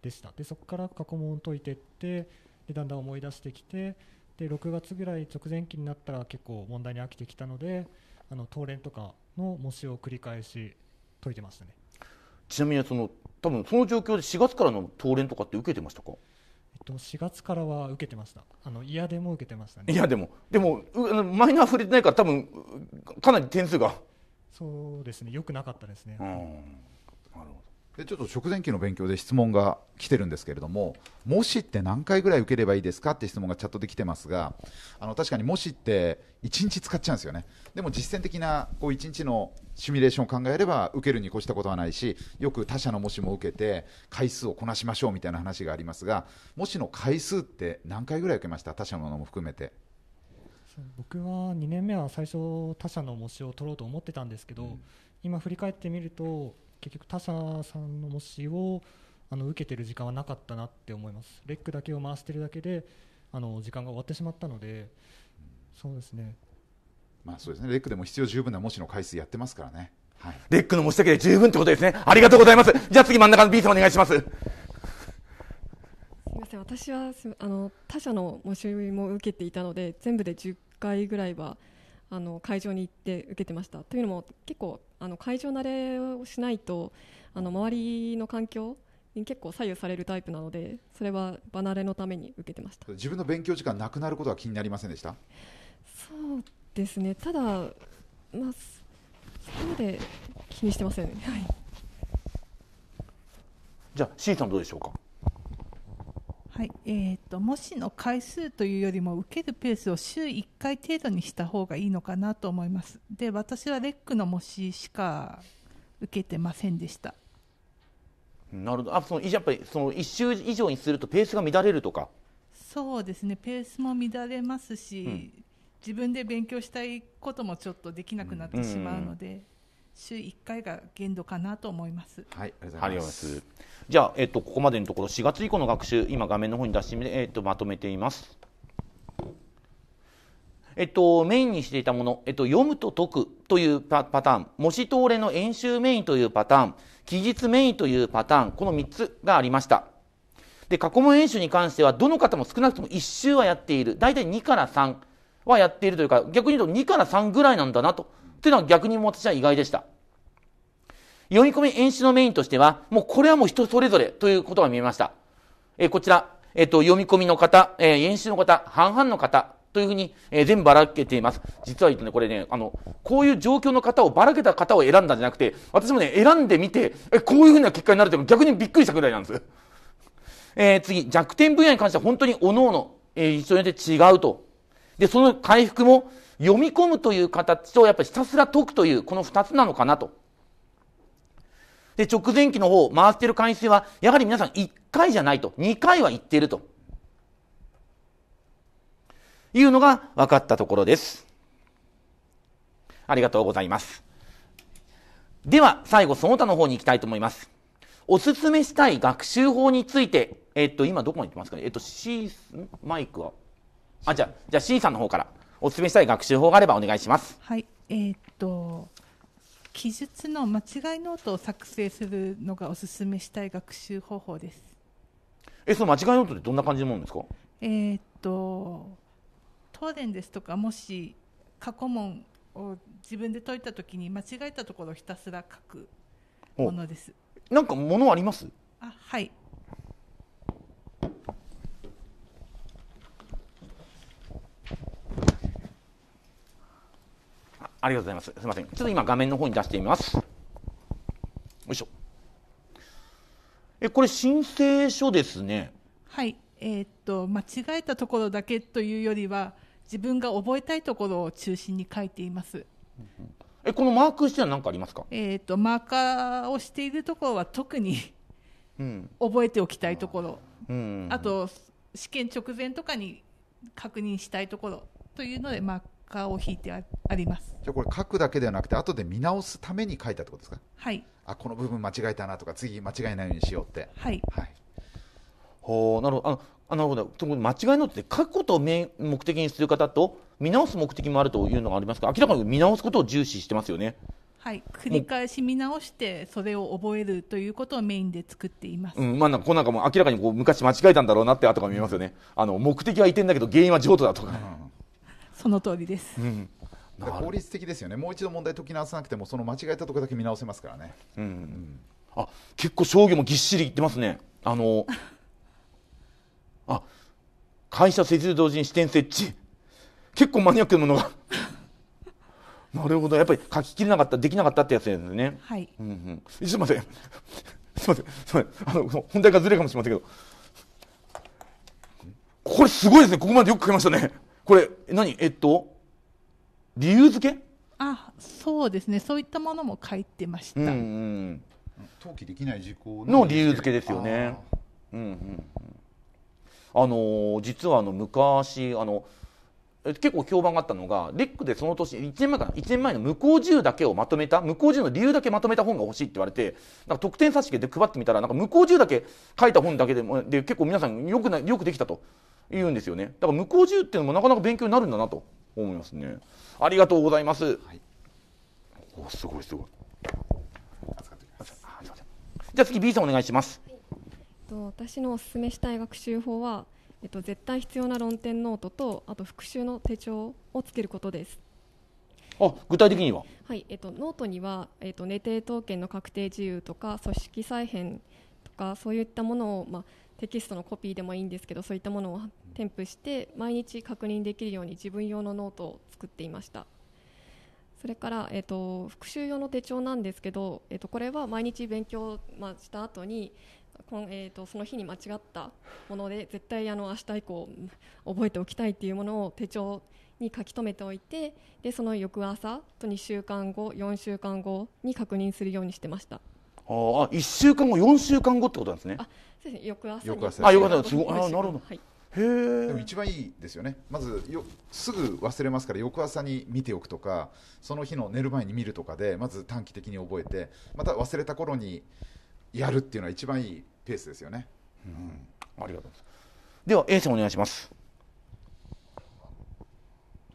でしたでそこから過去問を解いていってでだんだん思い出してきてで6月ぐらい直前期になったら結構問題に飽きてきたのであの東連とかの模試を繰り返し解いてましたねちなみにその多分その状況で4月からの東連とかって受けてましたかえっと、4月からは受けてました、あの嫌でも受けてましたね。いやでも、でも、マイナー触れてないから、多分かなり点数がそうですね、よくなかったですね。うん、なるほどでちょっと食前期の勉強で質問が来てるんですけれども、もしって何回ぐらい受ければいいですかって質問がチャットで来てますが、あの確かにもしって1日使っちゃうんですよね、でも実践的なこう1日のシミュレーションを考えれば、受けるに越したことはないし、よく他社の模試も受けて、回数をこなしましょうみたいな話がありますが、もしの回数って何回ぐらい受けました、他社のものも含めて。僕は2年目は最初他社の模試を取ろうと思ってたんですけど、うん、今振り返ってみると結局他社さんの模試をあの受けてる時間はなかったなって思いますレックだけを回してるだけであの時間が終わってしまったので、そうですねまあそうですねレックでも必要十分な模試の回数やってますからね、はい、レックの模試だけで十分ってことですねありがとうございますじゃあ次真ん中の B さんお願いしますすみません私はあの他社の模試も受けていたので全部で10回ぐらいはあの会場に行って受けてましたというのも結構あの会場慣れをしないとあの周りの環境に結構左右されるタイプなのでそれは離れのために受けてました自分の勉強時間なくなることは気になりませんでしたそうですねただ、まあ、そこまで気にしてません、ね、はい、じゃあ C さんどうでしょうかはいえーと、模試の回数というよりも受けるペースを週1回程度にした方がいいのかなと思いますで私はレックの模試しか受けてませんでしたなるほどあそのやっぱりその1週以上にするとペースが乱れるとかそうですねペースも乱れますし、うん、自分で勉強したいこともちょっとできなくなってしまうので、うんうんうん週1回が限度かなと思います。はい、ありがとうございます。じゃあ、えっと、ここまでのところ、4月以降の学習、今画面の方に出してえっと、まとめています。えっと、メインにしていたもの、えっと、読むと解くというパパターン、模試通れの演習メインというパターン、期日メインというパターン、この3つがありました。で、過去問演習に関しては、どの方も少なくとも1週はやっている。大体2から3はやっているというか、逆に言うと2から3ぐらいなんだなとっていうのは逆に私は意外でした。読み込み演習のメインとしては、もうこれはもう人それぞれということが見えました。えー、こちら、えっ、ー、と、読み込みの方、えー、演習の方、半々の方というふうに、えー、全部ばらけています。実は言うとね、これね、あの、こういう状況の方をばらけた方を選んだんじゃなくて、私もね、選んでみて、え、こういうふうな結果になるとい逆にびっくりしたぐらいなんです。えー、次、弱点分野に関しては本当に各々、えー、人によって違うと。で、その回復も、読み込むという形と、やっぱりひたすら解くという、この2つなのかなと。で、直前期の方、回ってる回数は、やはり皆さん1回じゃないと、2回は行っていると。いうのが分かったところです。ありがとうございます。では、最後、その他の方に行きたいと思います。おすすめしたい学習法について、えっと、今どこに行ってますかねえっと、C、マイクは。あ、じゃあ、じゃあ C さんの方から。お勧めしたい学習法があればお願いします。はい、えー、っと記述の間違いノートを作成するのがお勧めしたい学習方法です。え、その間違いノートってどんな感じのものですか。えー、っと東電ですとかもし過去問を自分で解いたときに間違えたところをひたすら書くものです。なんかものあります？あ、はい。ありがとうございます。すみません。ちょっと今画面の方に出してみます。よいしょ。え、これ申請書ですね。はい。えー、っと、間違えたところだけというよりは、自分が覚えたいところを中心に書いています。え、このマークしては何かありますかえー、っと、マーカーをしているところは特にうん、覚えておきたいところ、うんあと、試験直前とかに確認したいところというのでマークカを引いてありますじゃこれ書くだけではなくて後で見直すために書いたってことですかはいあこの部分間違えたなとか次間違えないようにしようってはい、はい、ほうなるほどあなるほど間違いのって書くことを目的にする方と見直す目的もあるというのがありますが明らかに見直すことを重視してますよねはい、繰り返し見直してそれを覚えるということをメインで作っています、うんまあ、なんかなんかもう明らかにこう昔間違えたんだろうなって後ら見えますよねあの目的は移転だけど原因は譲渡だとか、うんその通りです。うん効率的ですよね、もう一度問題解き直さなくても、その間違えたところだけ見直せますからね。うん、うん、あ結構、商業もぎっしりいってますね、あのあ会社設立同時に支店設置、結構マニアックなものが、なるほど、やっぱり書ききれなかった、できなかったってやつですね。はい、うんうん、すみません、すみません、すみませんあの本題がずれかもしれませんけど、これ、すごいですね、ここまでよく書きましたね。これ、何えっと、理由付けあそうですね、そういったものも書いてました。うんうん登記できない事項の理由付けですよね。うんうん、あの実はあの昔あの結構評判があったのがレックでその年1年前かな1年前の無効う1だけをまとめた無効う1の理由だけまとめた本が欲しいって言われてなんか特典差し入れで配ってみたらなんか無効う1だけ書いた本だけでもで結構皆さんよくなよくできたと言うんですよねだから無効自由っていうのもなかなか勉強になるんだなと思いますねありがとうございます、はい、おすごいすごいじゃあ次 B さんお願いします、はい、と私のお勧めしたい学習法は、えっと、絶対必要な論点ノートとあと復習の手帳をつけることですあ具体的には、はいえっと、ノートには、えっと、寝定統権の確定自由とか組織再編とかそういったものを、まあ、テキストのコピーでもいいんですけどそういったものを添付して毎日確認できるように自分用のノートを作っていましたそれから、えーと、復習用の手帳なんですけど、えーと、これは毎日勉強、まあ、した後にこんえーと、にその日に間違ったもので絶対あの明日以降覚えておきたいっていうものを手帳に書き留めておいてでその翌朝と2週間後4週間後に確認するようにしてましたああ1週間後4週間後ってことなんですねあ翌朝翌朝あ翌朝すごいあなるほど、はい、へでも一番いいですよねまずよすぐ忘れますから翌朝に見ておくとかその日の寝る前に見るとかでまず短期的に覚えてまた忘れた頃にやるっていうのは一番いいペースですよね、うん、ありがとうございますでは A さんお願いします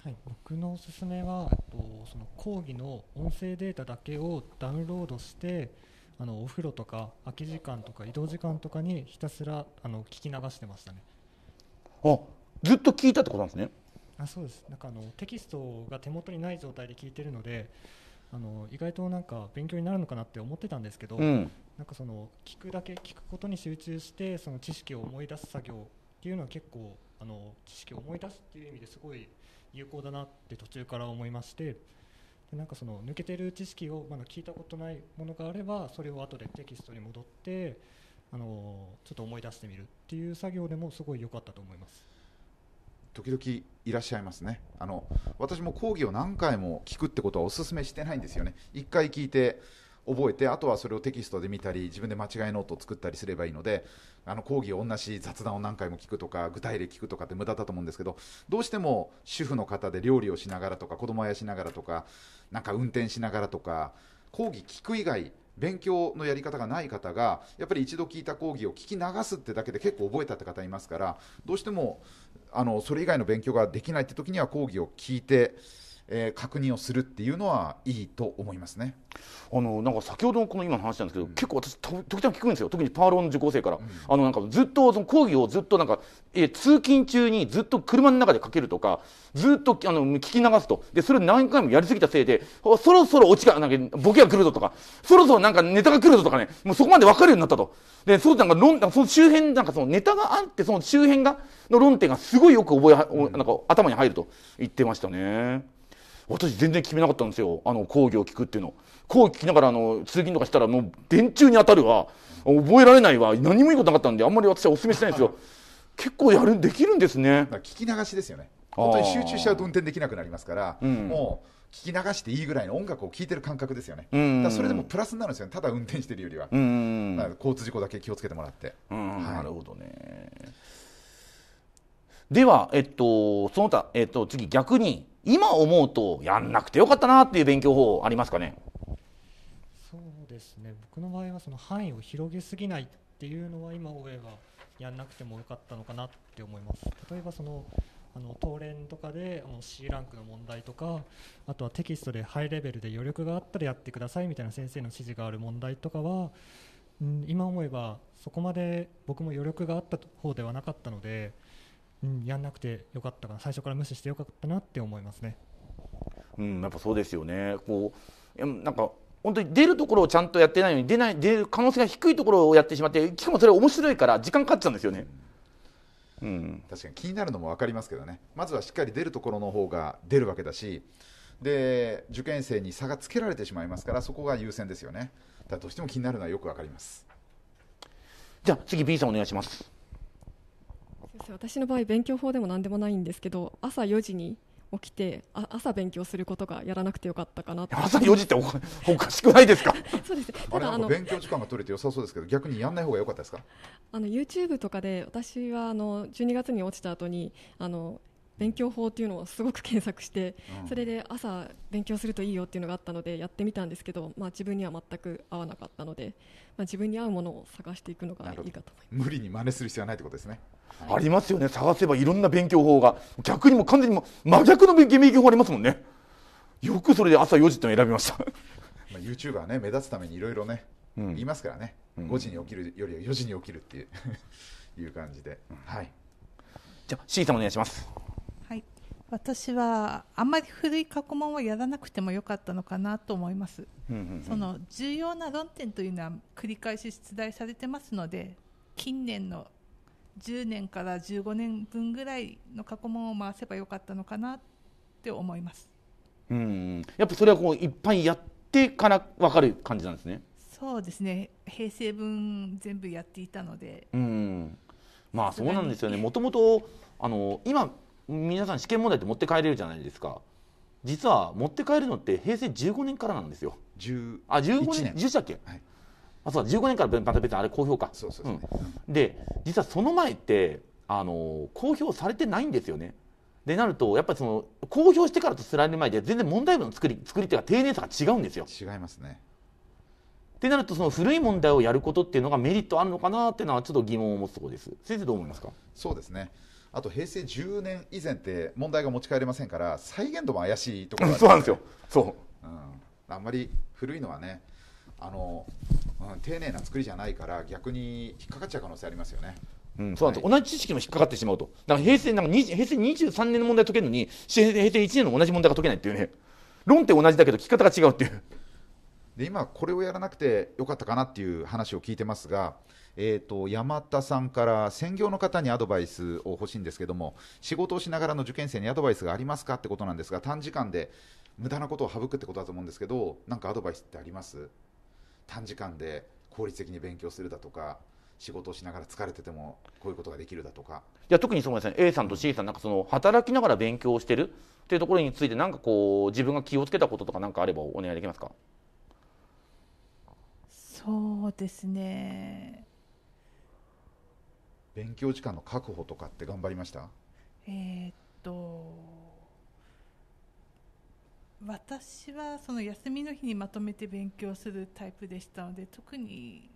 はい、僕のおすすめはとその講義の音声データだけをダウンロードしてあのお風呂とか空き時間とか移動時間とかにひたすらあの聞き流してましたねあずっと聞いたってことなんですねあそうですなんかあのテキストが手元にない状態で聞いてるのであの意外となんか勉強になるのかなって思ってたんですけど、うん、なんかその聞くだけ聞くことに集中してその知識を思い出す作業っていうのは結構あの知識を思い出すっていう意味ですごい有効だなって途中から思いましてでなんかその抜けてる知識をまだ聞いたことないものがあればそれを後でテキストに戻ってあのちょっと思い出してみるっていう作業でもすごい良かったと思います。時々いらっしゃいますねあの私も講義を何回も聞くってことはお勧めしてないんですよね一回聞いて覚えてあとはそれをテキストで見たり自分で間違いノートを作ったりすればいいのであの講義を同じ雑談を何回も聞くとか具体例聞くとかって無駄だと思うんですけどどうしても主婦の方で料理をしながらとか子供やしながらとかなんか運転しながらとか講義聞く以外勉強のやり方がない方がやっぱり一度聞いた講義を聞き流すってだけで結構覚えたって方いますからどうしてもあのそれ以外の勉強ができないって時には講義を聞いて。えー、確認をするっていうのはいいと思いますね。あのなんか先ほどのこの今の話なんですけど、うん、結構私と時々聞くんですよ特にパーロン受講生から、うん、あのなんかずっとその講義をずっとなんか、えー、通勤中にずっと車の中でかけるとかずっとあの聞き流すとでそれを何回もやりすぎたせいでそろそろオちがなんかボケが来るぞとかそろそろなんかネタが来るぞとかねもうそこまで分かるようになったとでそうなんか論その周辺なんかそのネタがあってその周辺がの論点がすごいよく覚え、うん、なんか頭に入ると言ってましたね。私全然決めなかったんですよあの講義を聞くっていうの講義聞きながらあの通勤とかしたらもう電柱に当たるわ覚えられないわ何もいいことなかったんであんまり私はお勧めしてないんですよ結構やるできるんですね聞き流しですよね本当に集中しちゃうと運転できなくなりますから、うん、もう聞き流していいぐらいの音楽を聴いてる感覚ですよね、だそれでもプラスになるんですよね、ただ運転してるよりは、交通事故だけ気をつけてもらって。なるほどねでは、えっと、その他、えっと、次、逆に、今思うとやんなくてよかったなっていう勉強法ありますかねそうですね僕の場合はその範囲を広げすぎないっていうのは今思えばやんなくてもよかったのかなって思います例えばそのあの東連とかであの C ランクの問題とかあとはテキストでハイレベルで余力があったらやってくださいみたいな先生の指示がある問題とかは、うん、今思えばそこまで僕も余力があった方ではなかったのでうん、やんなくてよかったかな最初から無視してよかったなって思いますね。うん、やっぱそうですよねこうなんか本当に出るところをちゃんとやってないのに出ない出る可能性が低いところをやってしまってしかもそれ面白いから時間かかっちゃうんですよね。うん、確かに気になるのも分かりますけどねまずはしっかり出るところの方が出るわけだしで受験生に差がつけられてしまいますからそこが優先ですよねだどうしても気になるのはよく分かりますじゃあ次 B さんお願いします私の場合勉強法でも何でもないんですけど朝4時に起きてあ朝勉強することがやらなくてよかったかな朝4時っておかしくないですか そうですただあの勉強時間が取れて良さそうですけど逆にやんない方が良かったですかあの YouTube とかで私はあの12月に落ちた後にあの勉強法っていうのをすごく検索して、それで朝勉強するといいよっていうのがあったのでやってみたんですけど、まあ、自分には全く合わなかったので、まあ、自分に合うものを探していくのがいいかと思います無理に真似する必要はないということですね、はい、ありますよね探せばいろんな勉強法が逆にも完全にも真逆の勉強法ありますもんねよくそれで朝4時って選びました まあ YouTuber はね目立つためにいろいろね、うん、言いますからね、5時に起きるよりは4時に起きるっていう いう感じで、うん、はいじゃあ C さんお願いします私はあんまり古い過去問はやらなくてもよかったのかなと思います、うんうんうん、その重要な論点というのは繰り返し出題されてますので近年の10年から15年分ぐらいの過去問を回せばよかったのかなって思いますうんやっぱそれはこういっぱいやってから分かる感じなんですねそうですね平成分全部やっていたのでうんまあそうなんですよねもともとあの今皆さん試験問題って持って帰れるじゃないですか実は持って帰るのって平成15年からなんですよ10あ15年1したっけ、あそう15年からまた別にあれ公表かそうそうで、うで実はその前ってあの公表されてないんですよねでなるとやっぱりその公表してからとすられる前で全然問題文の作り作り手が丁寧さが違うんですよ違いますねってなるとその古い問題をやることっていうのがメリットあるのかなっていうのはちょっと疑問を持つところです先生どう思いますかそうですねあと平成10年以前って問題が持ち帰れませんから再現度も怪しいところ、ね、そうなんですよそう、うん、あんまり古いのはねあの、うん、丁寧な作りじゃないから逆に引っかかっちゃう可能性ありますよねうん、そうなんです、同じ知識も引っかかってしまうと、だから平成なんか平成23年の問題解けるのに、平成1年の同じ問題が解けないっていうね、論点同じだけど、聞き方が違うっていう。で今、これをやらなくてよかったかなっていう話を聞いてますが、えーと、山田さんから専業の方にアドバイスを欲しいんですけども仕事をしながらの受験生にアドバイスがありますかってことなんですが短時間で無駄なことを省くってことだと思うんですけど何かアドバイスってあります短時間で効率的に勉強するだとか仕事をしながら疲れててもこういうことができるだとかいや特にそうですね A さんと C さんなんかその働きながら勉強してるっていうところについて何かこう自分が気をつけたこととか何かあればお願いできますかそうですね勉強時間の確保とかって頑張りましたえー、っと私はその休みの日にまとめて勉強するタイプでしたので特に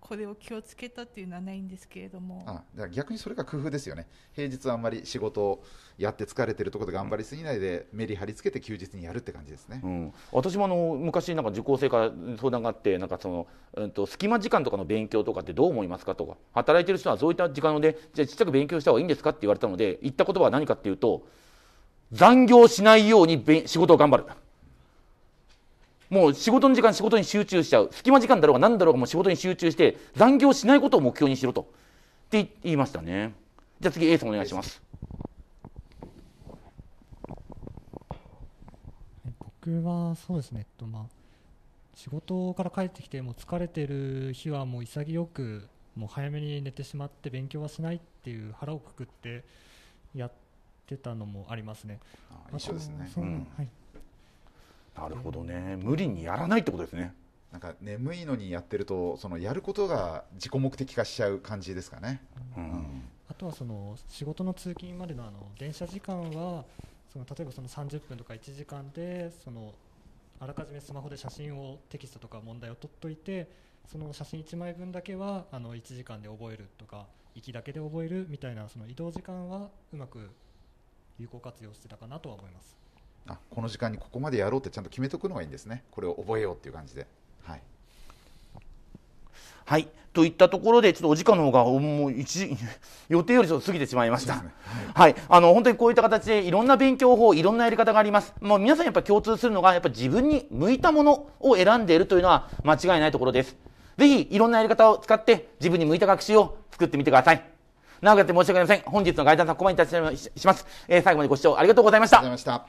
これを気をつけたっていうのはないんですけれどもあだから逆にそれが工夫ですよね平日はあんまり仕事をやって疲れてるところで頑張りすぎないで、メリ張り付けて休日にやるって感じですね、うん、私もあの昔なんか受講生から相談があってなんかその、うんと、隙間時間とかの勉強とかってどう思いますかとか働いてる人はそういった時間でじゃあちっちゃく勉強した方がいいんですかって言われたので言った言葉は何かっていうと残業しないように仕事を頑張る。もう仕事の時間仕事に集中しちゃう隙間時間だろうが何だろうがもう仕事に集中して残業しないことを目標にしろとって言いましたねじゃあ次 A さんお願いします僕はそうですね、えっとまあ、仕事から帰ってきても疲れてる日はもう潔くもう早めに寝てしまって勉強はしないっていう腹をくくってやってたのもありますね。あ一緒ですね、うん、はいなるほどね無理にやらないってことですねなんか眠いのにやってるとそのやることが自己目的化しちゃう感じですかね、うん、うん、あとはその仕事の通勤までのあの電車時間はその例えばその30分とか1時間でそのあらかじめスマホで写真をテキストとか問題を取っといてその写真1枚分だけはあの1時間で覚えるとか行きだけで覚えるみたいなその移動時間はうまく有効活用してたかなとは思います。あこの時間にここまでやろうってちゃんと決めておくのがいいんですねこれを覚えようっていう感じではい、はい、といったところでちょっとお時間の方がもう一 予定よりちょっと過ぎてしまいました、ね、はい、はい、あの本当にこういった形でいろんな勉強法いろんなやり方がありますもう皆さんやっぱ共通するのがやっぱ自分に向いたものを選んでいるというのは間違いないところですぜひいろんなやり方を使って自分に向いた学習を作ってみてください長くやって申し訳ありません本日のガイダンスはここまでいたします、えー、最後までご視聴ありがとうございました